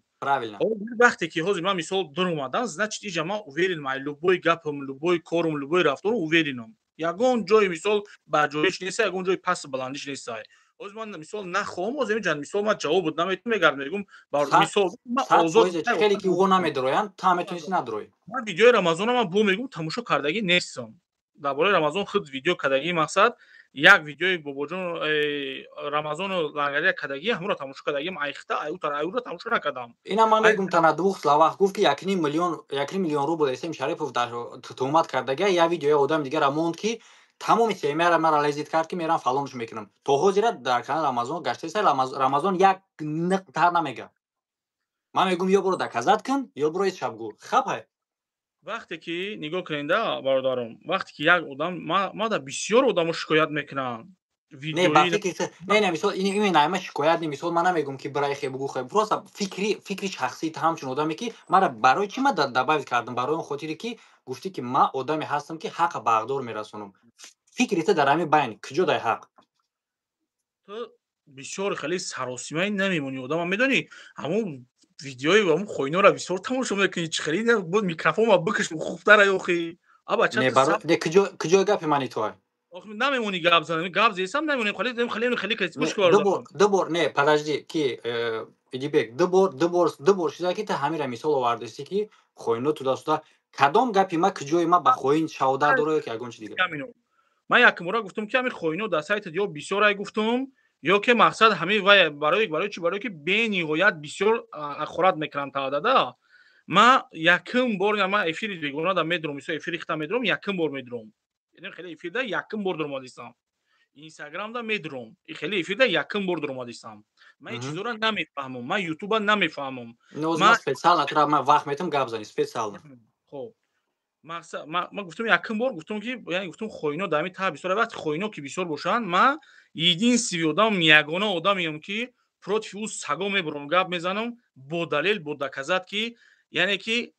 вақте ки ҳозир ман мисол дур умадам значит ижа ман уверинмай любой гапам любой корум любой рафторам уверинам ягон ҷои мисол барҷоиш неса ягон ҷои паси баландиш неса оз ман мисол нахом оз эмиҷан мисол ман ҷавоб буд наметон мегард мегум бар мисол хеле ки уғо намедороянд та метонист надрои ман видеои рамазонама бо мегум тамошо кардагӣ нестам дар бораи рамазон худ видео кардагӣ мақсад як видеои бобоҷон э, рамазону лангария кадаги ҳамро тамошо кадагим айхта аютар аюра тамошо накардам ина ман мегум танаддух лавақ гуфт ки якни миллион якни миллион рубл есем шарипов дар тӯҳмат кардагия я видеои одами дигара монд ки тамоми семияра мара лезит кард ки мерам фалонш мекунам то ҳозира дар канал рамазон гашта са рамазон як ниқ тар намега ман мегум ё буро даказат кун ё буро ис шабгур хапа вақте ки нигоҳ кунанда бародарум вақте ки як одам ма да бисёр одамо шикоят мекунам ненависоинайма шикоят мисол ма намегӯм ки бирай хеб гу хеб просто фикри фикри шахсит ҳамчун одаме ки мара барои чи ма дабавит кардам барои он хотире ки гуфтӣ ки ма одаме ҳастам ки ҳаққа ба ақдор мерасонам фикрита дар ҳами байн куҷо дай ҳақ то бисёр хеле саросимаи намемони одама медони ҳамон видеои ҳамон хоинора бисёр тамошо мекунӣ чи хеле микрофонма бикашм хуфтарай охи абачакуҷои гапи мани туай намемони гап занам гап зесам намемони хали хали хали кас гуш кор дубор дубор не подожди ки э, идибек дубор дубор дубор шуда ки та ҳамира мисол овардиси ки хоино туда суда кадом гапи ма куҷои ма ба хоин шавда дорое ки агончи дига ман якмора гуфтум ки ҳами хоино дар сайт ё бисёр ай гуфтум ё ки мақсад ҳами вай барои барои чи барои ки бениҳоят бисёр ахорат мекунам тавдада ма якум бор ма эфири бегона дар медрум мисол эфири хита медрум якум бор медрум хеле эфирда якм бор дурмодистам инстаграмда медурум и хеле эфирда якм бор дурмодистам ман чизоро намефаҳмам ман ютуба намефаҳмам спеалатрама вақт метам гап зани специально хоб ман гуфтам якм бор гуфтам ки гуфтам хоино дами та бисёр вақти хоино ки бисёр бошанд ман единстви одам ягона одамеам ки против ӯ саго мебурам гап мезанам бо далел бо даказат ки яъне ки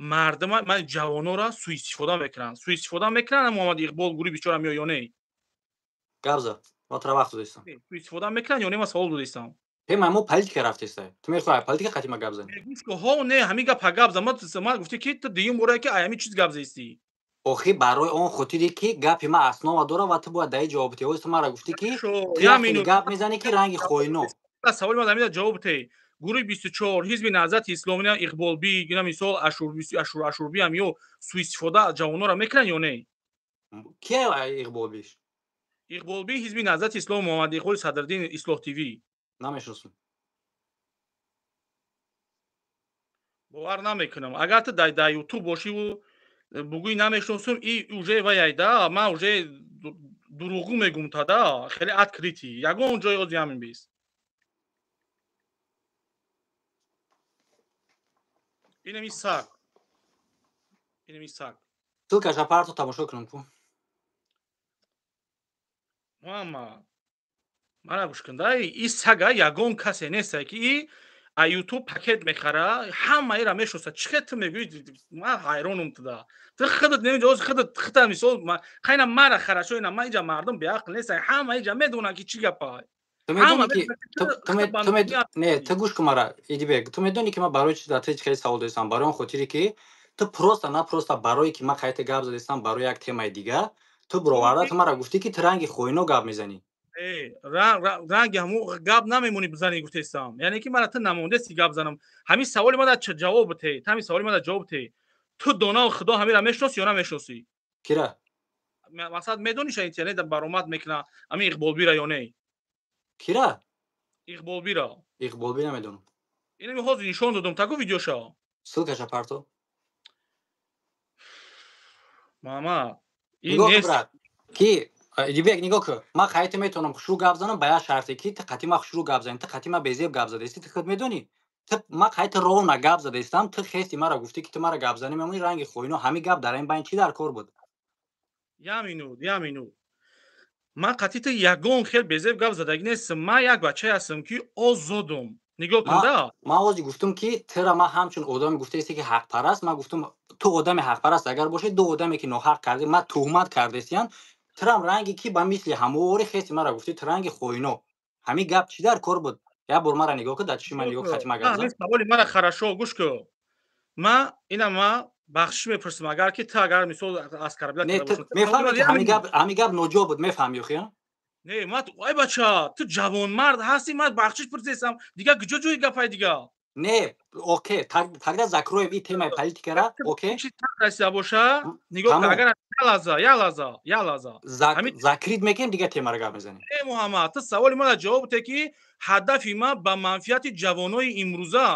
мардма ман ҷавонора суистифода мекунанд суистифода мекунанд муҳаммад иқбол гури бичорам ё не габза матра вақт додистам суистифода мекунанд ё не ма саол додистам мо политика рафтеста ту мехоай политика қатима гап занӯо не ҳамин гапа габза ман гуфти ки ту дуюм боре ки ҳамин чиз гап зисти охи барои он хотире ки гапи ман аснова дора ва ту бояд даи ҷавоб диҳои ту мара гуфти ки гап мезани ки ранги хоино саволи ман амида ҷавоб диҳе гурӯҳи бистучор ҳизби наҳзати исломи иқболби ина мисол ашурашурби ам ё суистифода ҷавонора мекунад ё не иқболбиш иқболби ҳизби наҳзати ислом муҳаммадиқоли садриддин ислоҳ тв намешносам бовар намекунам агар ту да ютуб бошиву э, бугӯӣ намешносам и уже ва яйда ман уже дуруғу мегумтада хеле ат крити ягон ҷои озиамин бист Бинами саг. Бинами саг. Тулка же апарту тамошо кунам ку. Мама. Мана гуш кунда, и сага ягон касе неста ки и а YouTube пакет мехара, хама ира мешоса, чихет мегуй, ма хайронум туда. Ты хыдат немеде, оз хыдат хытамис, ол ма хайна мара хара шойна, ма ижа мардам беақл неста, хама ижа медуна ки чи гапай ту гӯш кун мара идибек ту медони ки ман барои чи дар тачи хеле савол додистам барои он хотире ки ту просто на просто барое ки ман хаяте гап задистам барои як темаи дига ту бироварда ту мара гуфтӣ ки ту ранги хоино гап мезанӣ э, ранги ҳамо гап намемони зани гуфтестам яъне ки мара ту намондеси гап занам ҳамин саволи мада ҷавоб бите ҳамин саволи мада ҷавоб бите ту доно худо ҳамира мешноси ё намешноси кира масалан медонишаитяне баромад мекуна ҳамин иқболбира ё не кира иқболбиро иқболби намедонам ин ҳозир нишон додам тагу видеоша ссилкаша парто мама ибек нигоҳ кӯ ман қайта метавонам хушрӯ гап занам ба як шарте ки қати ма хушрӯ гап зани ти қати ма безеб гап задаисти ти худ медони ма қайта ровна гап задаистам ти хести мара гуфти ки ти мара гап занӣ мемони ранги хо ино ҳами гап дар ин байн чӣ дар кор буд я минут я минут ман қатита ягон хел безеб гап задаги нестам ман як бача ҳастам ки озодум нигоҳ кунда ман ози гуфтум ки тера ман ҳамчун одами гуфтаесте ки ҳақпараст ман гуфтум ту одами ҳақпараст агар боше ду одаме ки ноҳақ кардӣ ман туҳмат кардестиам тирам ранги ки ба мисли ҳамовори хести мара гуфти тиранги хоино ҳамин гап чӣ дар кор буд я бор мара нигоҳ кун дар чиши ман нигоҳ хатима гап заволи мара харашо гӯш кӯ ма инама бахшиш мепурсам агар ки ту агар мисол аз карабила мефаҳами гап ноҷо буд мефаҳам ёхи не мат вай бача ту ҷавонмард ҳасти ман бахшиш пурсесам дигар куҷо ҷои гапай дигар не оке тагда закроем и темаи политикара океа боша нигоагар яаза яаза яаза закрит мекунем дигар темара гап мезанем не муҳаммад ту саволи мана ҷавоб буде ки ҳадафи ман ба манфиати ҷавонои имрӯза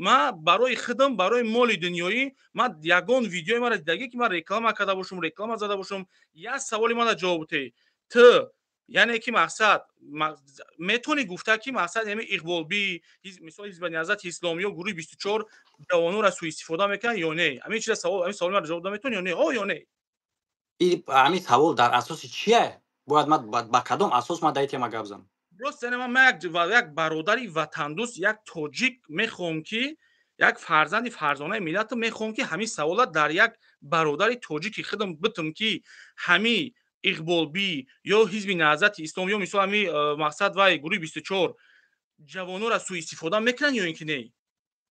ма барои хидам барои моли дунёӣ ма ягон видеои мара дидагӣ ки ма реклама карда бошум реклама зада бошум я саволи мана ҷавоб утаӣ ты яъне ки мақсад метони гуфта ки мақсад ями иқболби мисол ҳизбаниҳазрати ислом ё гурӯҳи бистучор ҷавонора суистифода мекунад ё не амин чиза саволами саволи мара ҷавоб да метони ё не о ё не ҳамин савол дар асоси чи е бояд ма ба кадом асос ма дар и тема гап занам روستن ما مگد و یک برادری وطن دوست یک توجیک میخوام که یک فرزندی فرزانه ملت میخوام که همین سوالات در یک برادری توجیکی خودم بتم که همی اقبال بی یا حزب نهضت اسلام یا مثلا همی مقصد و گروه 24 جوانو را سوء استفاده میکنن یا اینکه نه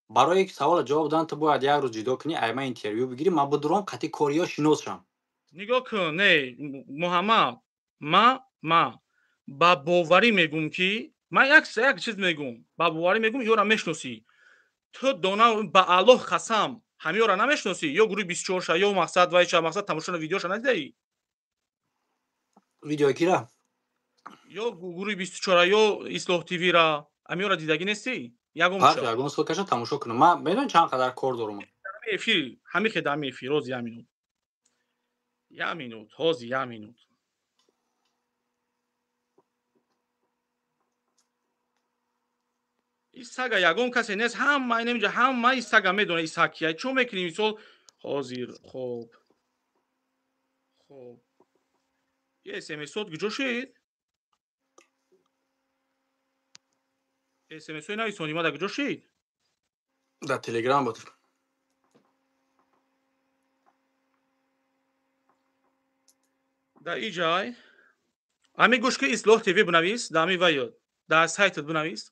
برای یک سوال جواب دادن تو باید یک روز جدا کنی ایما اینترویو بگیری من با قتی قطی کوریا شناسم نگاه کن نه محمد ما ما ба боварӣ мегум ки ман як чиз мегум ба боварӣ мегум ёра мешносӣ ту дона ба аллоҳ қасам ҳамёра намешносӣ ё гурӯҳи бистчорша ё мақсад вайша мақсад тамошона видеоша надидаӣ видеои кира ё гурӯҳи бистчора ё ислоҳ тв ра ҳамёра дидагӣ нести ягонягонкаша тамошо кунам ман медонам чанд қадар кор дорум эфир ҳамихедами эфир ози як минут як минут ози як минут این سگ های یکان کسی نیست همه اینجا همه این سگ ها میدونه این سگ که چون میکنیم این حاضر خوب خوب یه اسمسو دیگه جو شد اسمسو نویسونی ما دیگه جو شد در تیلیگرام باتیم در اینجا امی گوش که اصلاح تیوی بنویس در امی ویاد در سایتت بنویس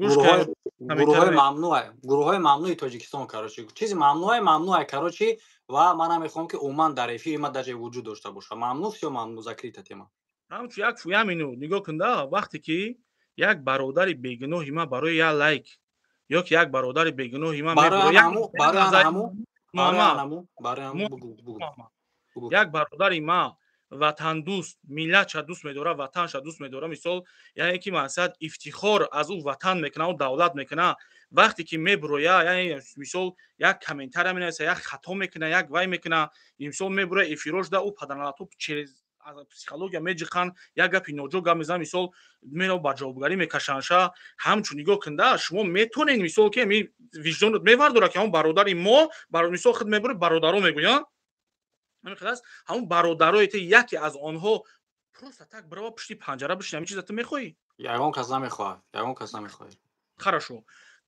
гурӯҳои гурӯҳои мамнуъ гурӯҳои мамнуи тоҷикистон короче чизи мамнуъ мамнуъ короче ва ман ҳам мехоҳам ки умман дар эфири ма даже вуҷуд дошта боша мамнуъ ё мамнуъ закрита тема ҳамчу як шу ямину нигоҳ кунда вақте ки як бародари бегуноҳи ма барои я лайк ё ки як бародари бегуноҳи ма барои ҳаму барои ҳаму барои ҳаму барои ҳаму як бародари ма ватан дӯст миллатша дӯст медора ватанша дӯст медора мисол яъне ки масад ифтихор аз ӯ ватан мекунаву давлат мекуна вақте ки меброя яъне мисол як комментария менависа як хато мекуна як вай мекуна мисол меброя эфирошда ӯ паданалату через психология меҷиқан як гапи ноҷо гап мезана мисол меро ба ҷавобгарӣ мекашанша ҳамчун нигоҳ кунда шумо метонед мисол ки виждонро мевардора ки ҳамн бародари мо мисол хд меброя бародаро мегӯянд мемехас ҳамун бародароете яке аз онҳо просто так бирава пушти панҷара бишин ҳамин чиза ту мехоҳӣ ягон кас намехоҳад ягон кас намехоҳӣ хорошо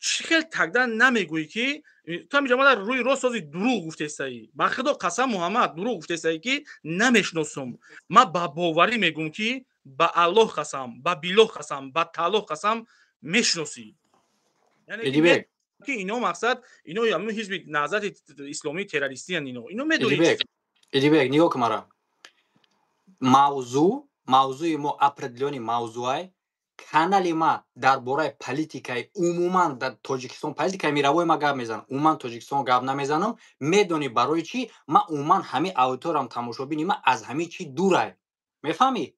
чихел тагда намегӯӣ ки ту ҳамин ҷо мада рӯи рост сози дурӯғ гуфтесаӣ ба худо қасам муҳаммад дурӯғ гуфтесаӣ ки намешиносум ман ба боварӣ мегӯм ки ба аллоҳ қасам ба билоҳ қасам ба таллоҳ қасам мешиносӣ ки ино мақсад ино ҳизби назарати исломии террористиан ино ино медонӣ идибек нигоҳ кун мара мавзӯ мавзӯи мо определёни мавзӯай канали ма дар бораи политикаи умуман дар тоҷикистон политикаи мировои ма гап мезанам умуман тоҷикистон гап намезанам медони барои чӣ ма умуман ҳамин аудиториям тамошобини ма аз ҳамин чӣ дурай мефаҳмед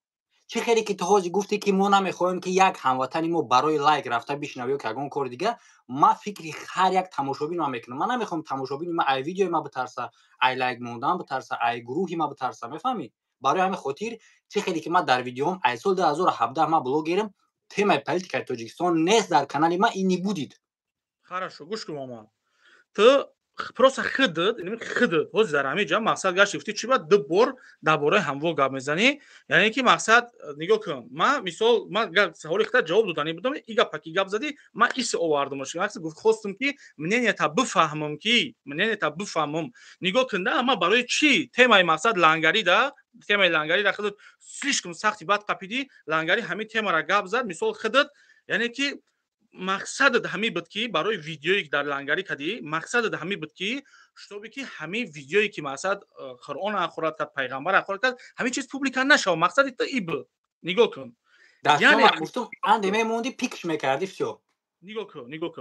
چه خیلی که تهاج گفتی که ما نمیخوایم که یک هموطنی ما برای لایک رفته بشنوی که اگون کار دیگه ما فکر هر یک تماشابین میکنم من نمیخوام تماشابین ما ای ویدیو ما بترسه ای لایک موندن بترسه ای گروهی ما بترسه میفهمی برای همه خاطر چه خیلی که ما در ویدیو هم ای سال 2017 ما بلوگرم تیم پلیتیکای تاجیکستان نیست در کانال ما اینی بودید خراشو گوش کن تو просто хдд хдд ҳо зарамиҷа мақсад гаштифти чӣ ба ду бор дар бораи ҳамво гап мезанӣ яъне ки мақсад нигоҳ кун ман мисол ман саволи хта ҷавоб доданӣ будам и гапа ки гап задӣ ман ис овардам хостум ки мненията буфаҳмам ки мненията буфаҳмам нигоҳ кунда ма барои чӣ темаи мақсад лангарида темаи лангарида хдд слишком сахти бад қапидӣ лангари ҳамин темара гап зад мисол хдд яъне ки مقصد ده همی بود که برای ویدیویی که در لنگری کردی مقصد ده همی بود که شتو که همی ویدیویی که مقصد قرآن اخرت کد پیغمبر اخورت همی چیز پوبلیکن نشو مقصد این ای بود نگو کن دستان یعنی مقصدو اندی پیکش فیو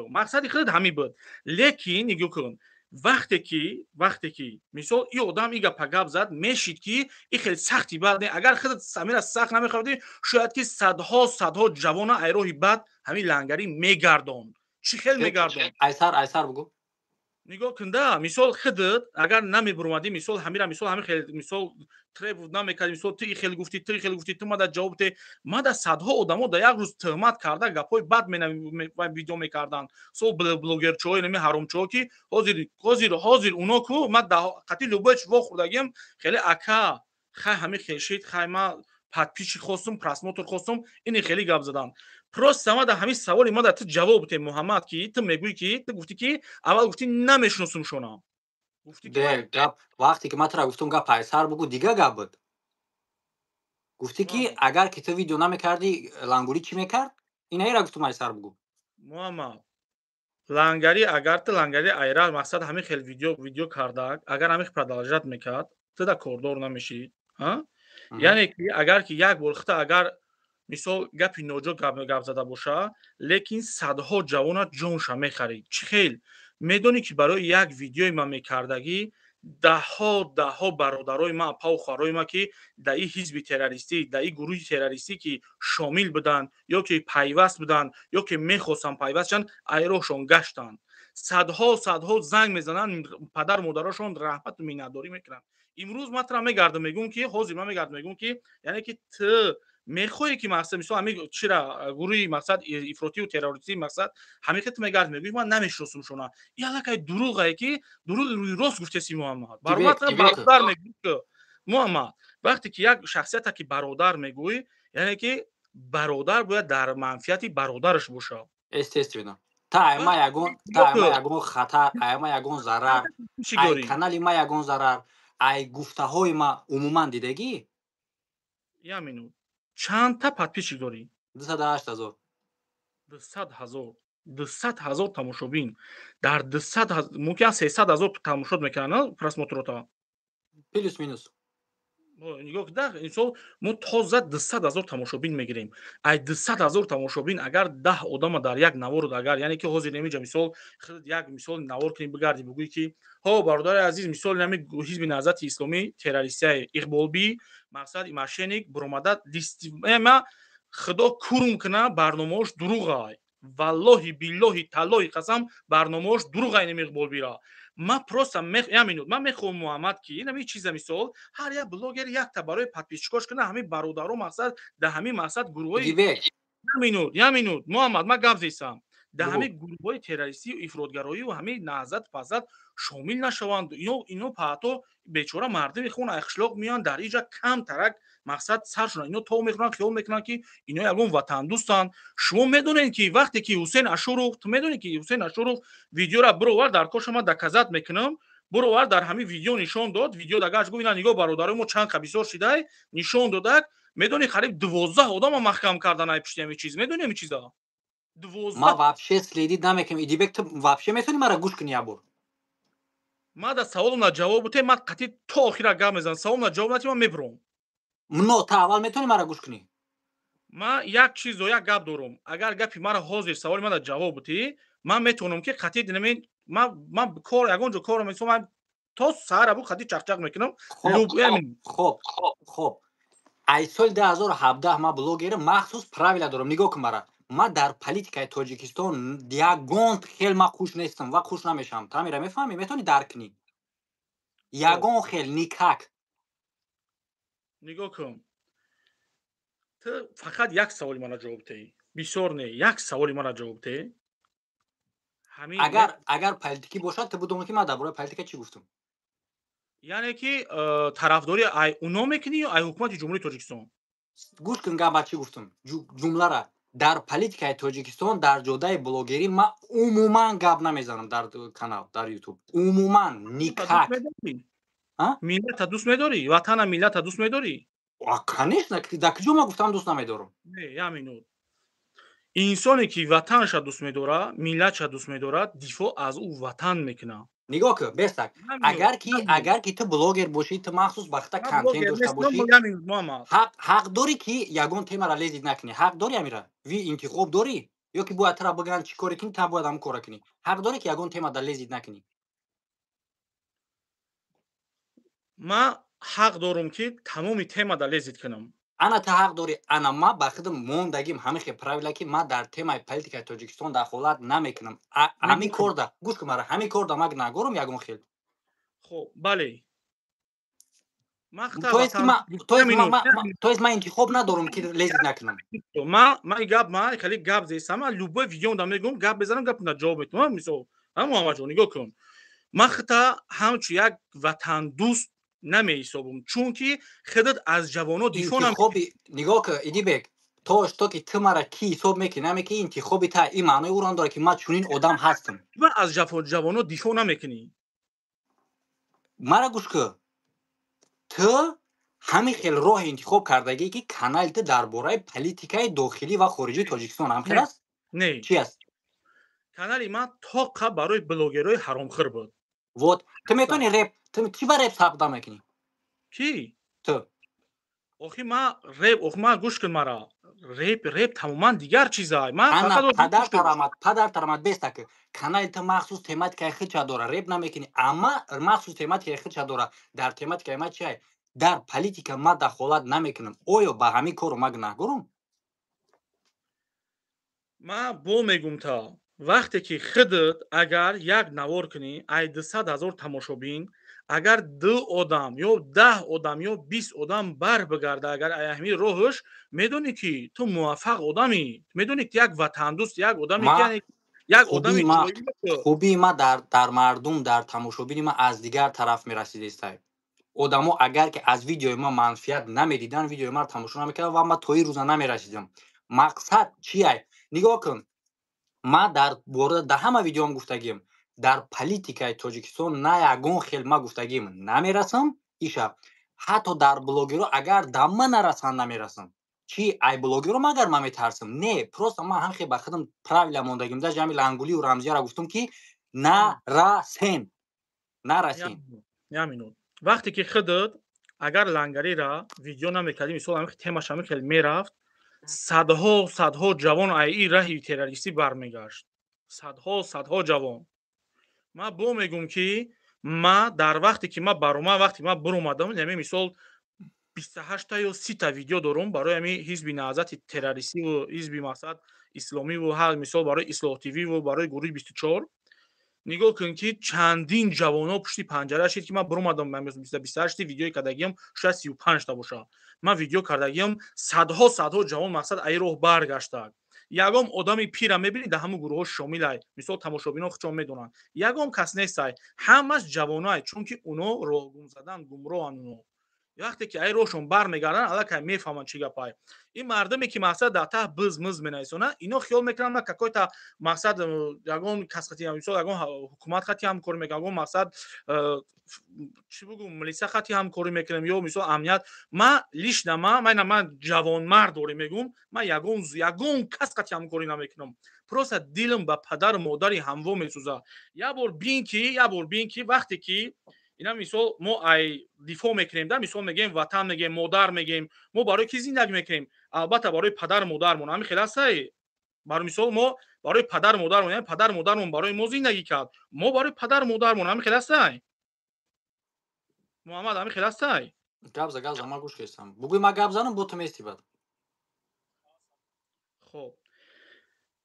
مقصد همی بود لکن نگو کن وقتی که وقتی که ای این آدم ایگا پگاب زد میشید که ای خیلی سختی بعد اگر خودت سمیر سخت نمیخوردی شاید که صدها صدها جوان ایروهی بعد همین لنگری میگردوند چی خیلی میگردوند ایسر ایسر بگو нигоҳ кунда мисол хидит агар намебуромадӣ мисол ҳамира мисол ҳами хел мисол треб намекард мисол ти и хел гуфтӣ ти и хел гуфтӣ ту мада ҷавобте мада садҳо одамо да як рӯз тӯҳмат карда гапҳои бад менава видео мекарданд сол блогерчиҳо инами ҳаромчиҳо ки ҳозир ҳозир ҳозир уно ку ма қатӣ любоеч вохӯрдагиам хеле ака хай ҳами хешид хай ма падпичи хостум просмотр хостум ини хеле гап заданд просто сама да ҳамин саволи ма да ту ҷавоб будем муҳаммад ки ту мегӯӣ ки ту гуфтӣ ки аввал гуфтӣ намешуносум шона вақте ки ман тура гуфтум гап пайсар бугӯ дига гап буд гуфтӣ ки агар ки ту видео намекарди лангурӣ чӣ мекард инаира гуфтум айсар бугӯ муҳаммад лангарӣ агар ту лангари айра мақсад ҳамин хел видео видео кардак агар ҳамин продолжат мекард ту да кордор намешид яъне ки агар ки як бор хта агар мисол гапи ноҷо гап зада боша лекин садҳо ҷавона ҷонша мехарид чӣ хел медонӣ ки барои як видеои ма мекардагӣ даҳҳо даҳҳо бародарои ма апаву хоҳарои ма ки дар и ҳизби террористӣ дар и гурӯҳи террористӣ ки шомил буданд ё ки пайваст буданд ё ки мехостанд пайваст шаванд айроҳшон гаштанд садҳо садҳо занг мезананд падару модарашон раҳмату миннатдорӣ мекунанд имрӯз ман тра мегардам мегӯм ки ҳозир ма мегардам мегӯм ки яъне ки т мехоҳе ки мақсад мисол ҳами чира гурӯҳи мақсад э, ифротиву террористӣ мақсад ҳами хитме гард мебӣ ман намешиносам шона и аллакай дурӯғае ки дурӯғи рӯи рост гуфтеси муҳаммад баромад бародар мегӯи ки муҳаммад вақте ки як шахсията ки бародар мегӯӣ яъне ки бародар бояд дар манфиати бародараш бошад естественно та айма ягон та айма ягон хатар айма ягон зарар ай канали ма ягон зарар ай гуфтаҳои ма умуман дидагӣ як минут чандта подписчик дорӣ дусад ҳазор тамошобин дар дусад мумкин аст сесад ҳазор тамошо мекунад просмотрота плюс минус нигоҳкдаинсон мо тоза дусад ҳазор тамошобин мегирем ай дусад ҳазор тамошобин агар даҳ одама дар як наворуд агар яъне ки ҳозир намиа мисол як мисоли навор кунӣ бигарди бигӯӣ ки о бародари азиз мисоли ҳизби назрати исломӣ террористияе иқболбӣ мақсад машенек буромада система худо кур мкуна барномааш дуруғай валлоҳи биллоҳи таллоҳи қасам барномааш дуруғай немеқбол бира ма просто я минут ман мехоҳам муҳаммад ки инами чиза мисол ҳар як блогер якта барои подписчикош куна ҳамин бародаро мақсад да ҳамин мақсад гурӯҳои я минут я минут муҳаммад ма гап зистам дар ҳама гурӯҳҳои террористӣ ифротгароӣ ҳама наҳзат фазат шомил нашаванд ино пато бечора мардуми хун айқишлоқ меянд дар ижа кам тарак мақсад сар шуда ино то мекунанд хиёл мекунанд ки ино ягон ватандӯстанд шумо медонед ки вақте ки ҳусен ашуров ту медонед ки ҳусен ашуров видеора буровар дар коша ман даказат мекунам буровар дар ҳамин видео нишон дод видео дагаш гуина нигоҳ бародарои мо чанд қабисор шидай нишон додак медони қариб дувоздаҳ одама маҳкам карданай пиштиами чиз медонем чиза ما وابشه سلیدی نامه کم ایدی بکت وابشه میتونی مرا گوش کنی ابر ما دا سوال نا جواب بوده ما قطی تو آخیر اگه میزن سوال نا جواب نتیم ما میبروم منو تا اول میتونی مرا گوش کنی ما یک چیز و یک گب دارم اگر گپی مرا حاضر سوال ما دا جواب بوده ما میتونم که قطی دنمین ما ما کار اگونجا کار میتونم ما تو سهر ابو قطی چک چک میکنم خوب خوب خوب ای سال ده هزار هبده ما بلوگیرم مخصوص پراویل دارم نگو کن برای ма дар политикаи тоҷикистон ягон хел ма хуш нестам ва хуш намешам тамира мефаҳмӣ метони дарк кунӣ ягон хел никак нигоҳ кун ту фақат як саволи мана ҷавоб диҳӣ бисёр не як саволи мана ҷавоб диҳӣ агар агар политикӣ бошад ту будумон ки ман дар бораи политика чӣ гуфтум яъне ки э, тарафдори ай уно мекунӣ ё ай ҳукумати ҷумҳурии тоҷикистон гӯш кун гап ма чӣ гуфтум ҷумлара дар политикаи тоҷикистон дар ҷодаи блогерӣ ман умуман гап намезанам дар э, канал дар ютуб умуман никак миллата дӯст медорӣ ватана миллата дӯст медорӣ конечно дар киҷо ман гуфтам дӯст намедорам яминут э, инсоне ки ватанша дӯст медорад миллатша дӯст медорад дифоъ аз ӯ ватан мекунад нигоҳ кун бесак агар ки агар ки ту блогер бошӣ ту махсус ба хата контент дошта бошӣ ҳақ дорӣ ки ягон темара лезид накунӣ ҳақ дорӣ амира ви интихоб дорӣ ё ки бояд тара бигӯянд чӣ коре кунӣ та бояд ҳамн кора кунӣ ҳақ дорӣ ки ягон тема да лезид накунӣ ман ҳақ дорум ки тамоми тема да лезид кунам ана та ҳақ дорӣ ана ма ба худам мондагим ҳамихе правила ки ма дар темаи политикаи тоҷикистон дахолат намекунам ҳами корда гӯш кун мара ҳами корда маг нагорам ягон хел хуб бале тоест ман интихоб надорам ки лезит накунамма и гап ма кали гап зесама любой видеонда мегӯм гап безанам гапна ҷавоб метунам мисол ҳамуамаҷо нигоҳ кун махта ҳамчун як ватандӯст نمی چون که خدت از جوانو دیفونم هم نگاه که ایدی بگ توش تو که مرا کی حساب میکنی نمی که انتخابی تا معنی اوران داره که ما چونین ادم هستم و از جوانو دیشون دیفو میکنی مرا گوش که تو همین خیل راه انتخاب کرده گی که کانال تو درباره پلیتیکای داخلی و خارجی تاجیکستان هم خیلی نه چی است؟ کانال ما تا که برای بلوگرهای حرام خر بود و تو میتونی رپ ту ки ба реп сабқда мекунӣ ки ту охи ма реп охи ма гӯш кун мара реп реп тамоман дигар чизай мападар тарамат беста ки канали ту махсус тематикаи хича дора реп намекунӣ ама махсус тематикаи хича дора дар тематикаи ма чи ай дар политика ма дахолат намекунам оё ба ҳамин кору ма гунаҳгорум ма бо мегум та вақте ки хыдыт агар як навор кунӣ ай дусад ҳазор тамошобин агар ду одам ё даҳ одам ё бист одам бар бигарда агар аяҳми роҳш медонӣ ки ту муваффақ одамӣ медонӣ ки як ватандӯст як одами як одами хуби ма дар мардум дар тамошобини ма аз дигар тараф мерасидес одамо агар ки аз видеои ма манфиат намедидан видеои мара тамошо намекарда ва ма то и рӯза намерасидам мақсад чи ай нигоҳ кун ма дар борода да ҳама видеоам гуфтагием дар политикаи тоҷикистон на ягон хелма гуфтагим намерасам иша ҳатто дар блогеро агар дама нарасан намерасам чи ай блогеро магар ма метарсам не просто ма ҳамхе ба худам правила мондагим да ҷамил ангуливу рамзияро гуфтам ки нарасен нарасен як минут вақте ки худат агар лангарира видео намекардӣ мисол ҳамхе темаш ҳамхе мерафт садҳо садҳо ҷавон ай и раҳи террористӣ бармегашт садҳо садҳо ҷавон ман бо мегӯм ки ма дар вақте ки ма барома вақте ма биромадам ями мисол бисту ҳашта ё сита видео дорум барои ами ҳизби наҳзати террористиву ҳизби масад исломиву ҳар мисол барои ислоҳотививу барои гурӯҳи бисту чор нигоҳ кун ки чандин ҷавоно пушти панҷара шид ки ман биромадам бисташти видеои кардагиам шояд сию панҷта боша ман видео кардагиам садҳо садҳо ҷавон масад аи роҳ баргаштад یگوم ادمی پیره میبینی ده همو گروه ها شامل های مثال تماشا بینا خچون میدونن یگوم کس نیست همه جوان جوانای چون کی اونو رو گوم زدن گومرو نو. вақте ки айрошон бармегардан аллакай мефаҳманд чӣ гапай ин мардуме ки мақсад дар таҳ биз мыз менависонанд ино хиёл мекунанд на какой то мақсад э, ягон касхатиисол ягон ҳукумат хати ҳамкорӣ мекунем ягон мақсад э, чӣ бугӯм милиса хати ҳамкорӣ мекунем ё мисол амният ма лишна ма майна ман ҷавонмард дорӣ мегӯм ма ягон ягон кас хати ҳамкорӣ намекунам просто дилам ба падару модари ҳамво месӯзад я бор бин ки я бор бин ки вақте ки اینا میسول ما ای دیفو میکنیم دا مثال میگیم وطن میگیم مادر میگیم ما برای کی زندگی میکنیم البته برای پدر مادر مون همین خلاص برای مثال ما برای پدر مادر مون یعنی پدر مادر مون برای ما زندگی کرد ما برای پدر مادر مون همین خلاص محمد همین خلاص گپ گابزا گابزا ما گوش کردم بگوی ما گابز نم بوتم استی بعد خب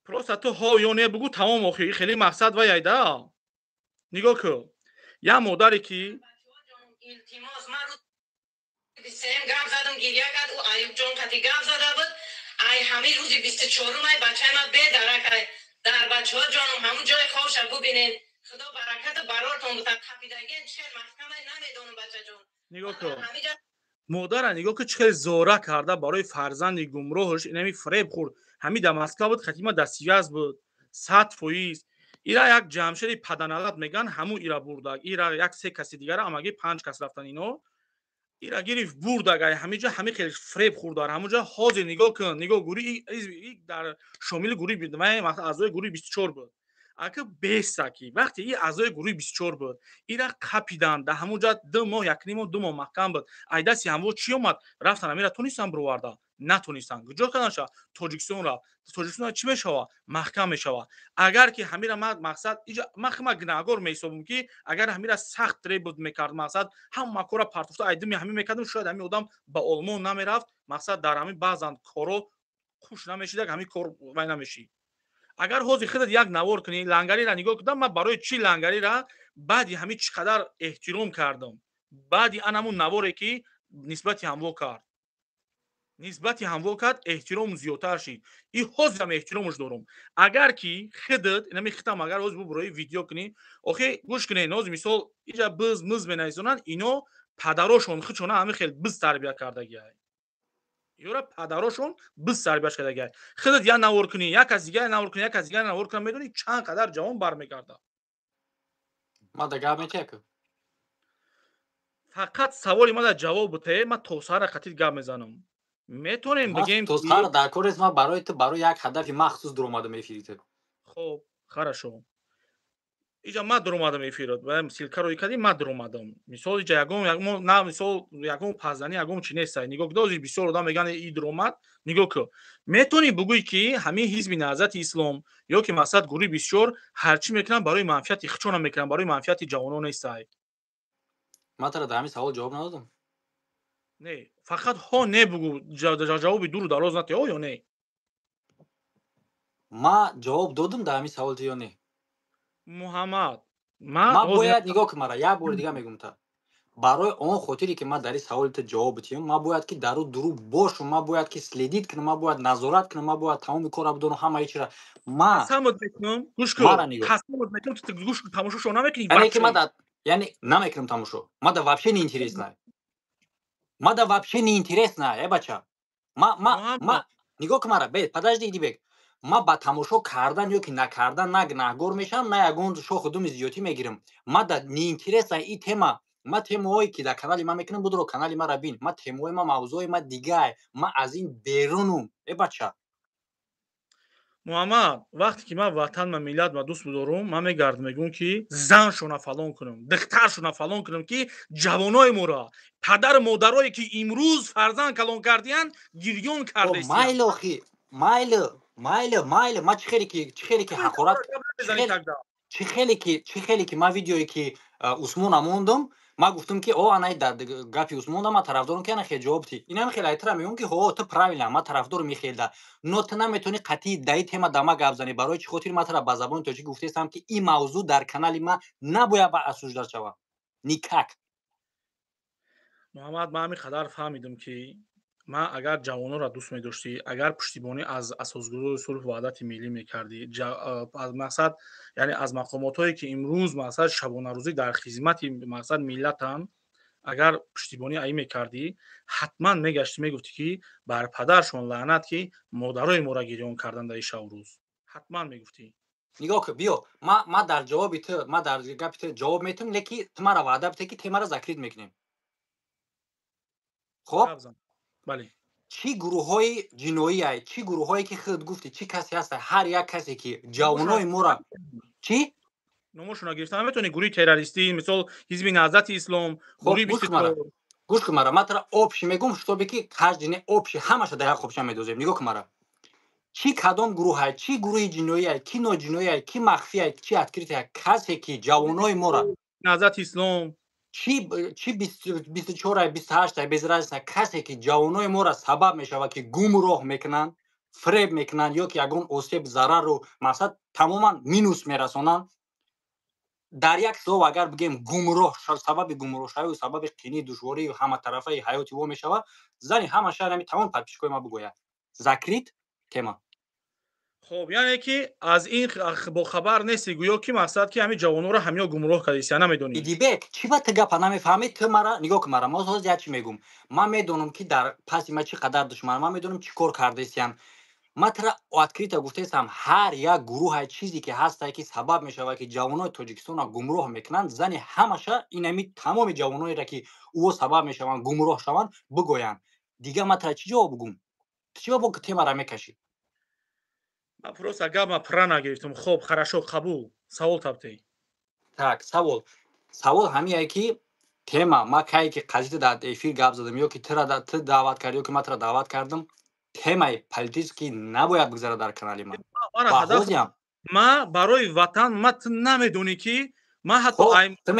پروسه تو ها یونه بگو تمام тамом خیلی مقصد و ва نگاه کن یه مقدار کی التماس من رو بیستیم گام زدم گریه کرد و ایوب جان کتی گام زده بود ای همه روز 24 مای بچه ما به درک در بچه ها جانم همون جای خوش ببینین خدا برکت براتون بود تپیدگین چه محکمه نمیدونم بچه جان نگاه کن مادر نگاه که چه زوره کرده برای فرزند گمراهش اینمی فریب خورد همین دمسکا بود ختیمه دستیاز بود صد فویز ира як ҷамшери паданалат меган ҳамӯ ира бурдаг ира як се каси дигара амаги панҷ кас рафтан ино ира гирифт бурдаг ай ҳамиҷа ҳами хел фреб хурдар ҳамуҷа ҳозир нигоҳ кун нигоҳ гури дар шомили гурӯҳи бидмай аъзои гурӯҳи бистучор буд ака бесаки вақте и аъзои гурӯҳи бистучор буд ира қапиданд дар ҳамуҷа ду моҳ якни моҳ ду моҳ маҳкам буд айдаси ҳамво чӣ омад рафтан амира тунистан бироварда натонистан гуҷоканаша тоҷикистонро тоҷикистон чӣ мешава маҳкам мешава агар ки ҳамира ма мақсад ма хима гунаҳгор меҳисобам ки агар ҳамира сахт требот мекард мақсад ҳама кора партофта айдами ҳами мекардам шояд ҳами одам ба олмон намерафт мақсад дар ҳами баъзан коро хуш намешид як ҳами кор вай намеши агар ҳозир хидат як навор кунӣ лангарира нигоҳ кардам ман барои чӣ лангарира баъди ҳами чӣ қадар эҳтиром кардам баъди анаму наворе ки нисбати ҳамво кард нисбати ҳамвокат эҳтиром зиёдтар шид и ҳозирам эҳтиромаш дорум агар ки хидат ина мехитам агар ҳозир бу бурои видео кунӣ охи гӯш кунен ҳозир мисол ижа биз мыз менависонанд ино падарошон хичона ҳами хел биз тарбия кардагиай ёра падарошон биз тарбияш кардагиай хидат як навор кунӣ як кас дигар навор кунӣ як кас дигар навор кунӣ медони чанд қадар ҷавон бармегарда ма дагар метеку фақат саволи мада ҷавоб бутае ман тосаҳара қатид гап мезанам метонем бигем то сар дар корест ма барои ту барои як ҳадафи махсус дуромада мефиритед хуб хорошо ижа ма дуромада мефирод силкаро кади ма дуромадам мисол ижа ягон на мисол ягон пазани ягон чи нестай нигоҳкдози бисёр одам меган и дуромад нигоҳ кӯ метони бугӯй ки ҳамин ҳизби наҳзати ислом ё ки масад гурӯи бисёр ҳарчӣ мекунам барои манфиати хичона мекунам барои манфиати ҷавоно нестай ман тара дар ҳамин савол ҷавоб надодам не фақат хо не бугу ҷавоби дуру дароз натиё ё не ма ҷавоб додам да ҳамин саволт ё не муҳаммад ма бояд нигоҳ кун мара як бори дига мегум та барои он хотире ки ма дар ин саволите ҷавоб диҳем ма бояд ки дару дуру бошум ма бояд ки следит кунам ма бояд назорат кунам ма бояд тамоми корра бидону ҳама ичира маяъне ки ма яъне намекунам тамошо мада вообще неинтересная мада вообще не интересно э бача ма ма ма нигоҳ кун мара бед подажди дибек ма ба тамошо кардан ёки накардан на гунаҳгор мешавам на ягон шохудуми зиёти мегирам ма да неинтереса и тема ма темаҳое ки дар канали ма мекунам будро канали мара бин ма темаои ма мавзӯи ма дигае ма аз ин берунум э бача муҳаммад вақте ки ман ватанма миллатма дӯст бидорум ман мегардам мегӯм ки заншона фалон кунам духтаршона фалон кунам ки ҷавонои мора падару модарое ки имрӯз фарзанд калон кардиянд гирён кардаистмайлохи майли майли майли ма чихеликичи хеле ки ҳақорат чи хеле ки ман видеое ки усмона мондам ман гуфтам ки о ана дар гапи усмонда ма тарафдорам ки ана хел ҷавобти инам хел айтра мегум ки о ту правилна ма тарафдор мехелда но ту наметони қатии даи тема дама гап занӣ барои чӣ хотир ма тара ба забони тоҷи гуфтестам ки ин мавзӯ дар канали ма набояд ба асужда шава никак муҳаммад ман ҳамин қадар фаҳмидам ки ман агар ҷавононро дӯст медоштӣ агар пуштибонӣ аз асосгурӯҳи сулҳ ваҳдати миллӣ мекардӣ аз мақсад яъне аз мақомотҳое ки имрӯз мақсад шабонарӯзӣ дар хизмати мақсад миллатан агар пуштибонӣ аӣ мекардӣ ҳатман мегашти мегуфтӣ ки бар падаршон лаънат ки модарои моро гирён кардан дар и шаврӯз ҳатман мегуфтӣ нигоҳ кун биё ма дар ҷавоби ту ма дар гапи ту ҷавоб метунем леки ту маро ваъда битаи ки темаро закрид мекунем хуб бале чӣ гурӯҳҳои ҷиноие чӣ гурӯҳҳое ки худ гуфти чӣ касе ҳаста ҳар як касе ки ҷавонои мора чӣ номашона гирифта наметони гурӯҳи террористӣ мисол ҳизби наҳзати ислом гӯш кумара ма тара обши мегум шутобе ки каждине обши ҳамаша дар як хобша медозем нигоҳ кумара чӣ кадом гурӯҳа чӣ гурӯҳи ҷиноия ки ноҷиноия ки махфия чи открита касе ки ҷавонои мора наҳзати ислом чи бисчоре бисҳаштае безразиса касе ки ҷавонои моро сабаб мешавад ки гумроҳ мекунанд фреб мекунанд ё ки ягон осеб зараро мақсад тамоман минус мерасонанд дар як слов агар бигӯем гумроҳ сабаби гумроҳшавию сабаби қини душвории ҳаматарафаи ҳаёти во мешавад зани ҳама шаъри ҳами тамоми падпишкои ма бигӯяд закрит тема خب یعنی که از این با خبر نیستی گویا کی مقصد که همین جوانو را همیا گمراه کردی سی نمیدونی بیت چی وقت گپ نمیفهمی تو مرا نگاه کن مرا ما ساز چی میگم من میدونم که در پس ما چی قدر دشمن ما میدونم چی کار کرده سیان ما ترا گفته هستم هر یا گروه چیزی که هست که سبب میشوه که جوانای تاجیکستان گمراه میکنن زن همشه اینمی تمام جوانایی را که او سبب میشوند گمراه شوند بگویند دیگه ما ترا چی جواب بگم چی با را میکشید просто гама пра нагирифтам хоб хорошо қабул савол табтей так савол савол ҳамияе ки тема ма кае ки қазида дар эфир гап задам ёки ты даъват кард ёки ма тра даъват кардам темаи политики набояд бигзарад дар канали манбаоям ма барои ватан ма ты намедони ки ма ҳатто ты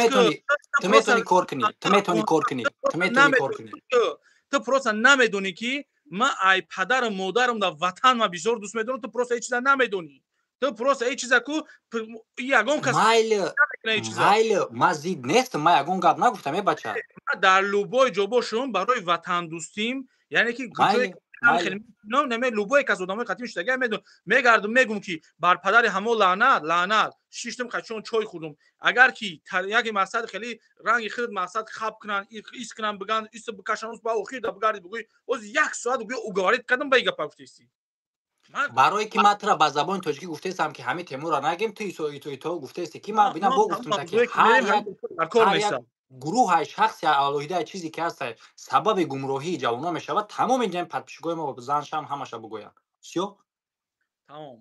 метони кор кунӣ ты просто намедони ки ма ай падару модарам да ватанма бисёр дӯст медорам ту просто ҳеччиза намедонӣ ту просто ҳеччиза ку ягон касмайли ма зид нестм ма ягон гап нагуфтам е э, бача дар любой ҷобо шум барои ватандӯстим яъне ки بله. خیلی نام نمی که از ادامه قطعی گه میدون میگردم میگم که بر پدر همو لعنت لعنت شیشتم قچون چوی خودم اگر کی یک مقصد خیلی رنگ خرد مقصد خواب کنن ایس کنن بگن ایس بکشن اوس با اخیر دا بگردی بگوی اوز یک ساعت بگوی اوگارید کدم بیگ گپ برای که مطرح به زبان تاجیکی گفته هستم که همه تیمور را نگیم توی سوی توی تو گفته است که من ببینم بو گفتم که هر یک гурӯҳа шахси алоҳида чизе ки аст сабаби гумроҳии ҷавоно мешавад тамоми ҷами падпишикои мо заншам ҳамаша бугӯям сё тамом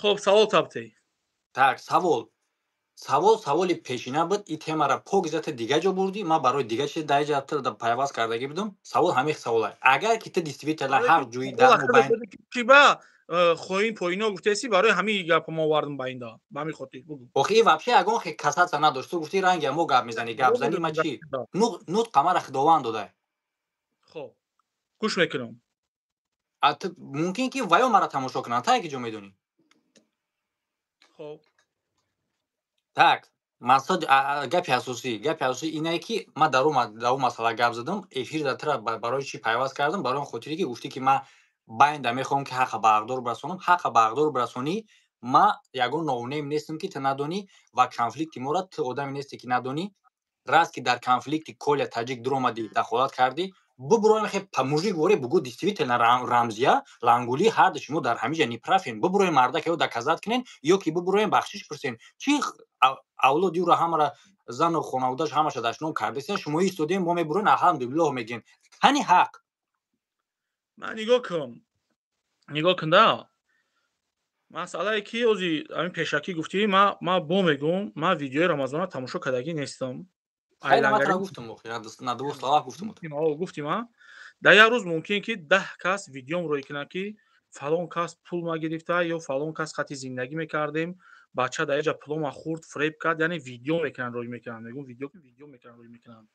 хуб савол табте так савол савол саволи пешина буд и темара пок зате дига ҷо бурдӣ ма барои дига чи даҷата пайваст кардагӣ будам савол ҳамех савол агар ки ти действительно ҳақ ҷӯи дамубайн чиба Э, хоин поино гуфтеси барои ҳами гапам овардам ба инда ба ҳамин хотир бугу охи вообще агон хе касаса надошт ту гуфти ранги мо гап мезани гап зани ма чи ну нут қамара худованд додай хоб гӯш мекунам ат мумкин ки ваё мара тамошо кунанд тайки ҷо медони хоб так масъуд гапи асосӣ гапи асосӣ инае ки ман дару масъала гап задам эфир датра барои чи пайваст кардам барои хотире ки гуфтӣ ки ман баинда мехоҳам ки ҳаққа бағдор барасонам ҳаққа бағдор барасонӣ ма ягон ноунем нестем ки ту надонӣ ва конфликти мора ту одаме нести ки надонӣ раст ки дар конфликти коля таҷик дуромадӣ дахолат кардӣ бубуроехе памужи воре бугу действительно рамзия лангули ҳарда шумо дар ҳамиҷа нипрафен бубурое мардак ё даказат кинен ё ки бубурое бахшиш пурсен чи авлоди ӯро ҳамара зану хонаводаш ҳамаша даштном кардасен шумо истодем мо мебурен алҳамдулиллоҳ мегӯем ҳани ҳақ ман нигоҳ кун нигоҳ кунда масъалае ки ози ҳамин пешакӣ гуфтӣ ма бо мегӯм ма видеои рамазона тамошо кардагӣ нестам гуфтима дар як рӯз мумкин ки даҳ кас видеомро икунад ки фалон кас пул магирифта ё фалон кас хати зиндагӣ мекардем бача дар яҷа пулома хурд фреб кард яъне видео мекунанд рой мекунанд мегӯм видео видео мекунанд рой мекунанд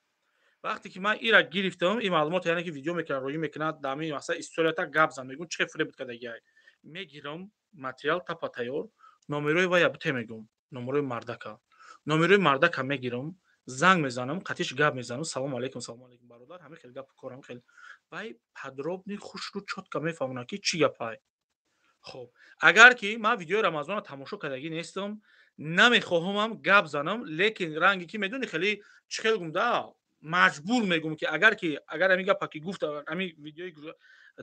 вақте ки ман ира гирифтам и маълумот яъне ки видео мекунад мекунад дар ми масъала история та гап зан мегум чӣ фреб кадаги ай мегирам материал та па тайёр номерои ва ябуте мегум номерои мардака номерои мардака мегирам занг мезанам қатиш гап мезанам салому алайкум салому алайкум бародар ҳамин хел гапу корам хел вай подробни хушру чотка мефаҳмонад ки чӣ гап ай хуб агар ки ман видеои рамазона тамошо кардагӣ нестам намехоҳамам гап занам лекин ранге ки медуни хели чӣ хел гумда маҷбур мегӯм ки агар ки агар ами гапа ки гуфт ами видеои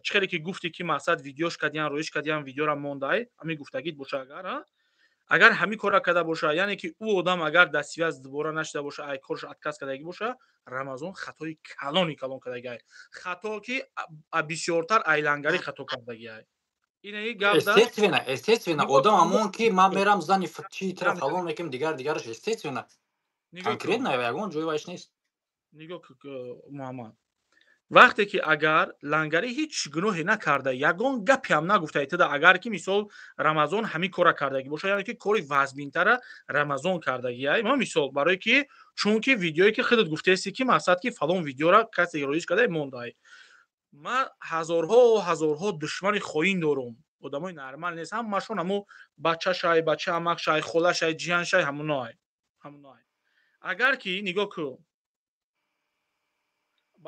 чӣ хеле ки гуфтӣ ки мақсад видеош кадиан роиш кадиан видеора мондай ами гуфтагид боша агар агар ҳами корра када боша яъне ки ӯ одам агар дастивяз дубора нашида боша ай корш откас кадаги боша рамазон хатои калони калон кадаги ай хато ки бисёртар айлангарӣ хато кардаги ай естественно естественно одам амон ки ман мерам зани чии тараф ҳавол мекунм дигар дигараш естественно конкретно ягон ҷои вайш нест نگاه محمد وقتی که اگر لنگری هیچ گناهی نکرده یگان گپی هم نگفته ایتدا اگر که مثال رمضان همین کارا کرده گی باشه یعنی که کاری وزبین رمضان کرده گی یعنی ما مثال برای که چون که ویدیویی که خودت گفته استی که مقصد که فلان ویدیو را کسی رویش کرده مونده ما هزارها و هزارها دشمن خوین دارم ادمای نرمال نیست هم بچه شای بچه همک شای خوله شای جیان شای همون نای همون نای اگر که نگاه کو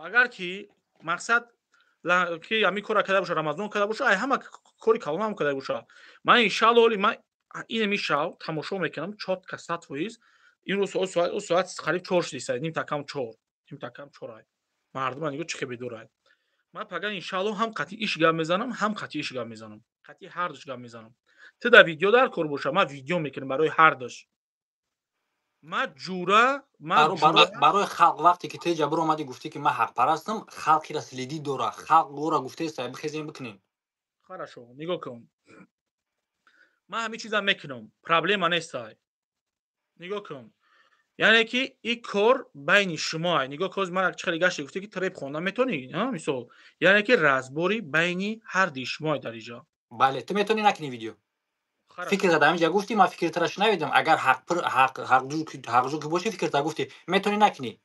агарки мақсад ки ҳамин кора карда боша рамазон карда боша ҳама кори калон ҳам карда боша ман иншал оли ман инами шав тамошо мекунам чотка сад фоиз ин рӯз соат қариб чор шуди сай ним такам чор ним такам чорай мардума нигӯ чихе бедорай ман пагар иншалло ҳам қатӣ иш гап мезанам ҳам қатӣ иш гап мезанам қатӣ ҳардаш гап мезанам ти дар видео дар кор боша ман видео мекунам барои ҳардаш ما جوره ما برای, برای, خلق وقتی که تی جبر اومدی گفتی که من حق پرستم خلقی رسلیدی دوره خلق گوره گفته سعی بخیزین بکنین خراشو نگاه کن ما همه چیزا میکنم پرابلم نیست نگاه کن یعنی که این کار بین شما نگاه کن من خیلی گشت گفتی که تریب خوندن میتونی ها مثال یعنی که رزبوری بین هر دی در اینجا بله تو میتونی نکنی ویدیو فکر کردم اینجا گفتی ما فکر ترش نویدم اگر حق پر حق حق جو حق که باشه فکر تا گفتی میتونی نکنی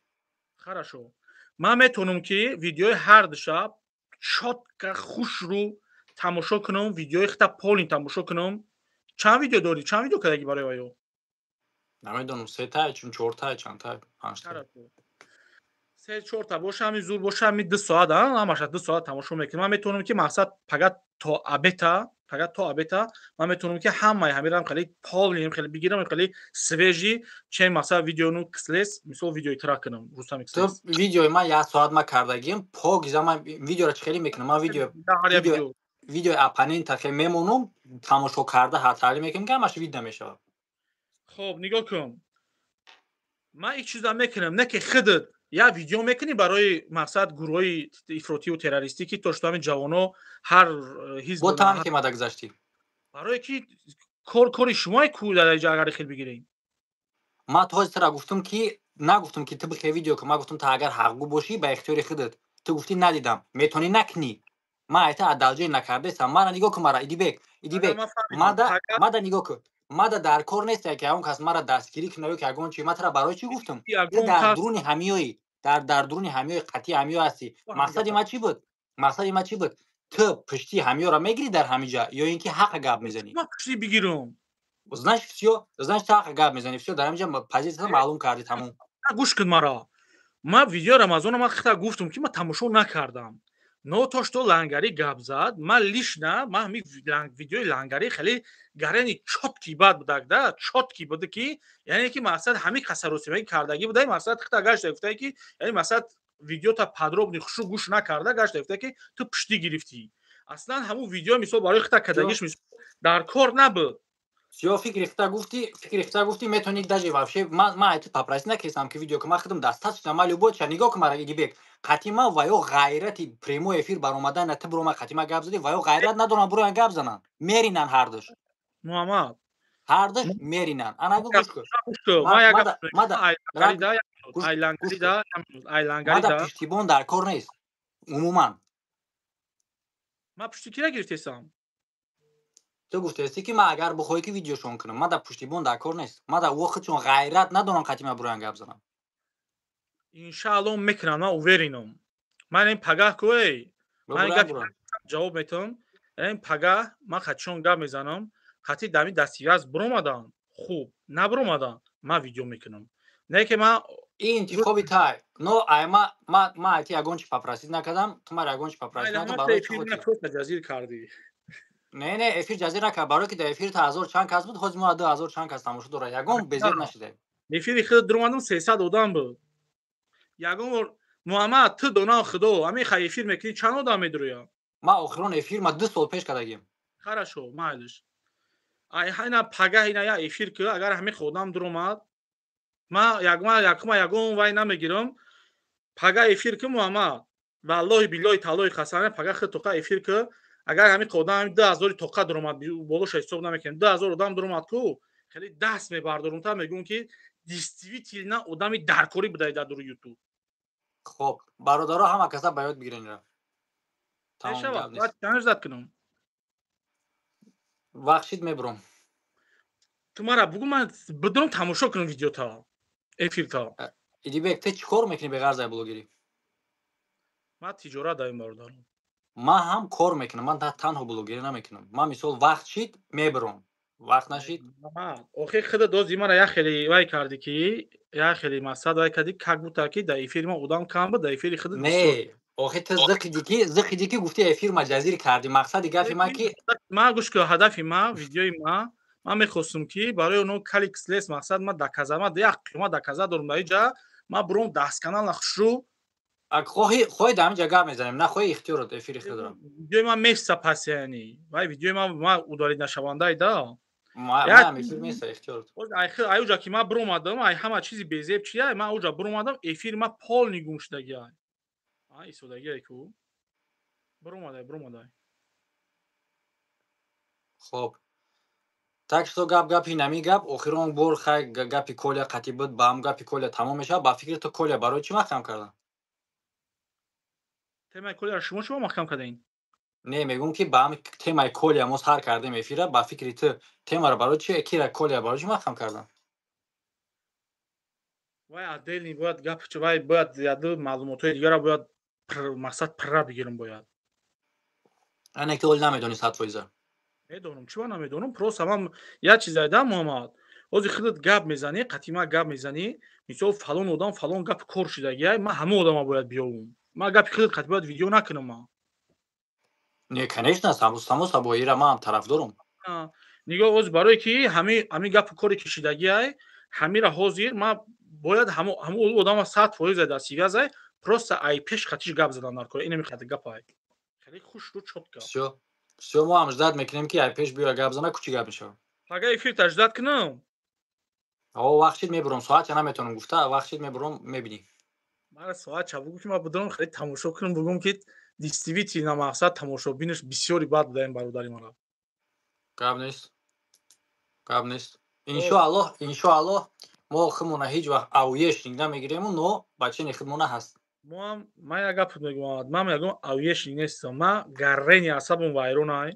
خراشو ما میتونم که ویدیو هر شب شات خوش رو تماشا کنم ویدیو اختا پولین تماشا کنم چند ویدیو داری چند ویدیو کردی برای وایو؟ نمیدونم سه تا چون چهار تا چند تا پنج تا се чорта боша ами зур боша ами ду соат а амаша ду соат тамошо мекунам ман метонам ки мақсад пагат то абета пагат то абета ман метонам ки ҳамаи ҳамирам хеле полим хеле бигирам хеле свежи чен мақсад видеону кслес мисол видеои тра кунам рустам кслес то видеои ман як соат ма кардагим пок за ман видеора чхели мекунам ман видео видеои оппонента ке мемонум тамошо карда ҳатали мекунам ки ҳамаш видна мешавад хоб нигоҳ кун ман ик чиза мекунам не ки хидит یا ویدیو میکنی برای مقصد گروه افراطی و تروریستی که داشت همین جوانو هر حزب بوتا که مدد گذاشتی برای کی کار کار شما کو در اگر خیلی بگیرین ما تو را گفتم که نگفتم که طبق ویدیو که ما گفتم تا اگر حقو باشی به اختیار خودت تو گفتی ندیدم میتونی نکنی ما ایت ادالجه نکرده سم ما نگاه کن مرا ایدی بک ایدی آره، بک ما دا ما نگاه ما در کار نیست که اون کس را دستگیری کنه که اگون چی ما را برای چی گفتم در درون همیوی در در درون همیوی قطی همیو هستی مقصد ما چی بود مقصد ما چی بود تو پشتی همیو را میگیری در همینجا یا اینکه حق گپ میزنی ما پشتی بگیرم знаешь все, знаешь, حق میزنی все در ما پوزیشن معلوم کردی تموم گوش کن مرا ما ویدیو رمضان ما خطا گفتم که ما تماشا نکردم ноташто лангари гап зад ма лишна мами видеои лангари хеле гарани чотки бад будакда чотки буда ки яъне ки масад ҳами қасарусимаи кардагӣ буда масад хита гашта гуфта ки яъне масад видеота подробни хушу гӯш накарда гашта гуфта ки ту пушти гирифтӣ аслан ҳамун видео мисол барои хита кадагиш мисол дар кор набуд ё фикрифта гуфти метони даже вообще ма ати попроси накирсам ки видео камахдам достаточно ма любоча нигоҳ камара идибек қатима ваё ғайрати прямой эфир баромада на ти бурома қатима гап зади ваё ғайрат надорам бурӯян гап занам меринан ҳардуш муҳаммад ҳардуш меринан анаго гуш кунмада пиштибон дар кор нест умуман ма пушти кира гирифтесам ту гуфтаеси ки ма агар бихоҳӣ ки видеошон кунам ма дар пуштибон дар кор нест ма дар вақт чун ғайрат надорам қатима бурян гап занам иншаалло мекунам ма уверином ман ин пагаҳ ку ҷавоб метавонам ин пагаҳ ман қатчон гап мезанам қатӣ дами дастиаз буромадам хуб набуромадам ман видео мекунам не ки ман интихоби тай но айма ма айти ягон чи попросид накардам ту мара ягон чи попросид накардам ба рои чи хотӣ азир кардӣ не не эфир ҷазира кард баро ки дар эфир та ҳазор чанд кас буд ҳози мо ду ҳазор чанд кас тамошо дора ягон безир нашудем эфири худ дурмадам сесад одам буд ягон бор муҳаммад ту донао худо ҳамин хай эфир мекунӣ чанд одам медуруя ма охирон эфирма ду сол пеш кардагем харашо майлиш айҳайна пага ина я эфир ки агар ҳамин ходам дуромад ма ягон вай намегирам пага эфир ки муҳаммад валлоҳи биллоҳи таллои хасан пага худ тока эфир ки агар ҳамин қодам ҳамин ду ҳазори тоқа даромад болоша ҳисоб намекунем ду ҳазор одам даромад ку хеле даст мебардорумтар мегӯм ки действительно одами даркорӣ будаи дар дуру ютуб хоб бародаро ҳама каса ба ёд бигиренра шавадзад кунм вахшид мебурам тумара бугу ман бидром тамошо кунм видеотава эфиртава э, идибек те чӣ кор мекуни беғарзай блогерӣ ман тиҷорат давим бародарам ман ҳам кор мекунам ман танҳо блогер намекунам ман мисол вақт шид мебирам вақт нашид охи хида дози мара як хели вай карди ки як хели масад вай карди как будто ки да эфир ма одам кам ба да эфири хида не охи ти зиқидики зиқидики гуфти эфир ма ҷазир карди мақсади гафи ман ки ма гӯш кӯ ҳадафи ма видеои ма ман мехостум ки барои оно каликслес мақсад ма даказама як қима даказа дорум даи ҷа ма бурон дастканал нахушру хоҳед ҳамаҷа гап мезанем на хоҳед ихтиёрот эфири хидорам видеои ман меҳиса пас яъне вай видеои ман ма удориднашавандай да аюҷа ки ма буромадам ай ҳама чизи безеб чи ай ман уҷа буромадам эфир ма пол нигун шудаги ай истодаги ай ку буромадай буромадай хоб так шудо гап гапи нами гап охирон бор хай гапи коля қатӣ буд ба ҳам гапи коля тамом мешавад ба фикри ту коля барои чӣ маҳкам кардам темаи кулиро шумо чумо маҳкам кардаин не мегум ки ба темаи коли амоз ҳар кардем эфира ба фикри ту темаро барои чи экира коли барои чи маҳкам кардам вай адели бояд гап вай бояд яду маълумотҳои дигара бояд мақсад пирра бигирим бояд ане ки оли намедонист ҳатфоиза медонам чума намедонам просто ман як чизае да муҳаммад ози худат гап мезанӣ қатима гап мезанӣ мисол фалон одам фалон гап кор шудагиа ман ҳама одама бояд биёвум ман гапи худат қатъбиёт видео накунам ма не конечно самус самус абоира ман ҳам тарафдорам нигоҳ ҳозир барое ки ҳами ҳами гапу кори кишидагиай ҳамира ҳозир ман бояд ҳамо одама сад фоизай дар сивязай просто ай пеш хатиш гап задан дар кора инамихад гапай хеле хуш ру чот гап всё всё мо ҳам ждат мекунем ки ай пеш биё гап зана кучи гап мешава мага эфирта ждат кунам о вахшид мебурам соат я наметавонам гуфта вахшид мебурам мебинӣ мара соат чабук ки ма бидорам хеле тамошо кунам бугум ки дистрибити намақсад тамошобиниш бисёри бад будаем бародари мара гап нест гап нест иншоалло э. иншоалло мо химона ҳеҷ вақт авиеш нинг намегирему но бачени химона ҳаст моам ма як гап мегумад мам ягон авиеш нинг нестам ма гаррени асабам вайронай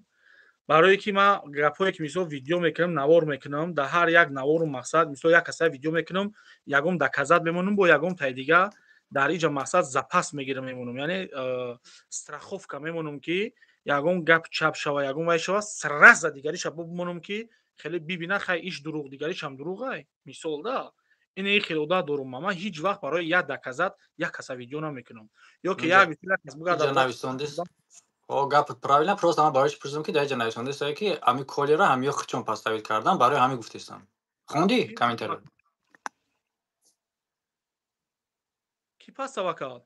барое ки ма гапое ки мисол видео мекунам навор мекунам да ҳар як навору мақсад мисол як касай видео мекунам ягон даказат мемонам бо ягон таи дигар дар иҷа мақсад запас мегирем мемонм яъне э, страховка мемонм ки ягон гап чап шава ягон вай шава сраза дигариша бубмонм ки хеле бибина хай иш дуруғ дигаришам дуруғ ай мисолда ин ихи одат дорум ма ман ҳеҷ вақт барои як даказат як каса видео намекунам ё ки як о гапат правилна просто ман барои чи пурсидам ки даҷа нависондесае ки ами колера ҳамё хичон паставил кардам барои ҳамин гуфтестам хонди комментарио کی پس سوا کرد؟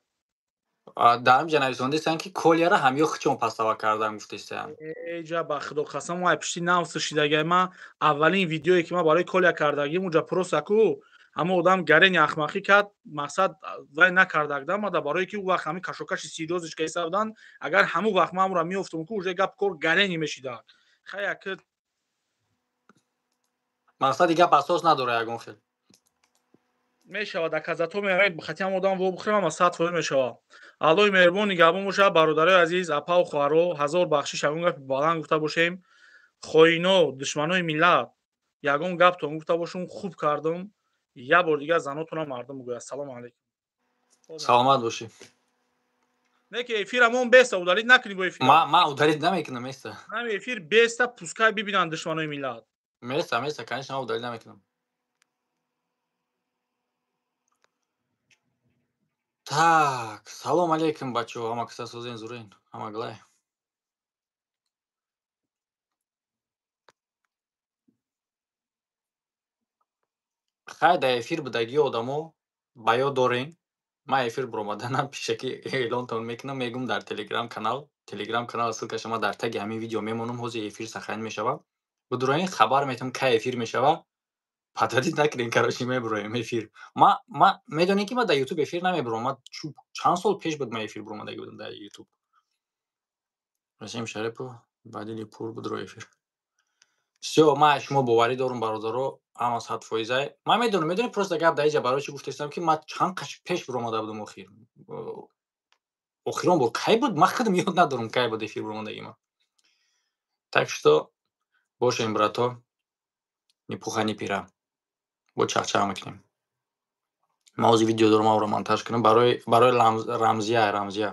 در هم جنرال زنده سن که کلیه را همیو خیچون پس سوا کرده هم گفته سن ای جا بخدا قسم و اپشتی نو سشیدگی ما اولین ویدیوی که ما برای کولیا کرده اگه اونجا پرو سکو اما ادام گره نخمخی کرد مقصد وی نکرده اگه اما در برای که او وقت همی کشوکش سیریوزش روزش که سردن اگر همو وقت ما هم را می افتوم که اوجه گپ کور گره نیمه شیده خیلی مقصد دیگه پساس نداره اگه اون мешавад аказато меоед бахати ҳамодам во бихӯрам аз сад фоҳӣ мешавад аълои меҳрубон нигаҳбон боша бародарои азиз апау хоҳаро ҳазор бахшиш ягон гапи баланд гуфта бошем хоино душманои миллат ягон гап тон гуфта бошум хуб кардам я бор дигар занотона мардум гӯяд салому алейкум саломат боши неки эфир амон беста ударид накунӣ бо эфирман ударид намекунам места эфир беста пускай бибинанд душманои миллат места места конечно ударид намекунам так салом алейкум бачо ҳама каса созен зурен ҳама глай хай дар эфир будагии одамо ба ёд дорем ман эфир буромаданам пишаки эълонтон мекунам мегум дар телеграм канал телеграм канал ссылка шума дар таги ҳамин видео мемонам ҳозир эфир сахайн мешава будуроин хабар метам кай эфир мешавад падади накрем кароши мебуроем эфир ма ма медонем ки ма дар ютуб эфир намебуром ма чанд сол пеш буд ма эфир буромадаги будам дар ютуб расим шарипов бадили пур будро эфир все ма шумо боварӣ дорум бародаро ам аз ҳад фоизае ма медонам медони просто гап дар ия баро чи гуфтастам ки ма чанд қаш пеш буромада будам охир охирон бор кай буд ма худам ёд надорам кай буд эфир буромадаги ма так што бошем братҳо ни пуха ни пира бо чахчах мекунем мавзи видеодорумаро монтаж кунем барои барои рамзия рамзия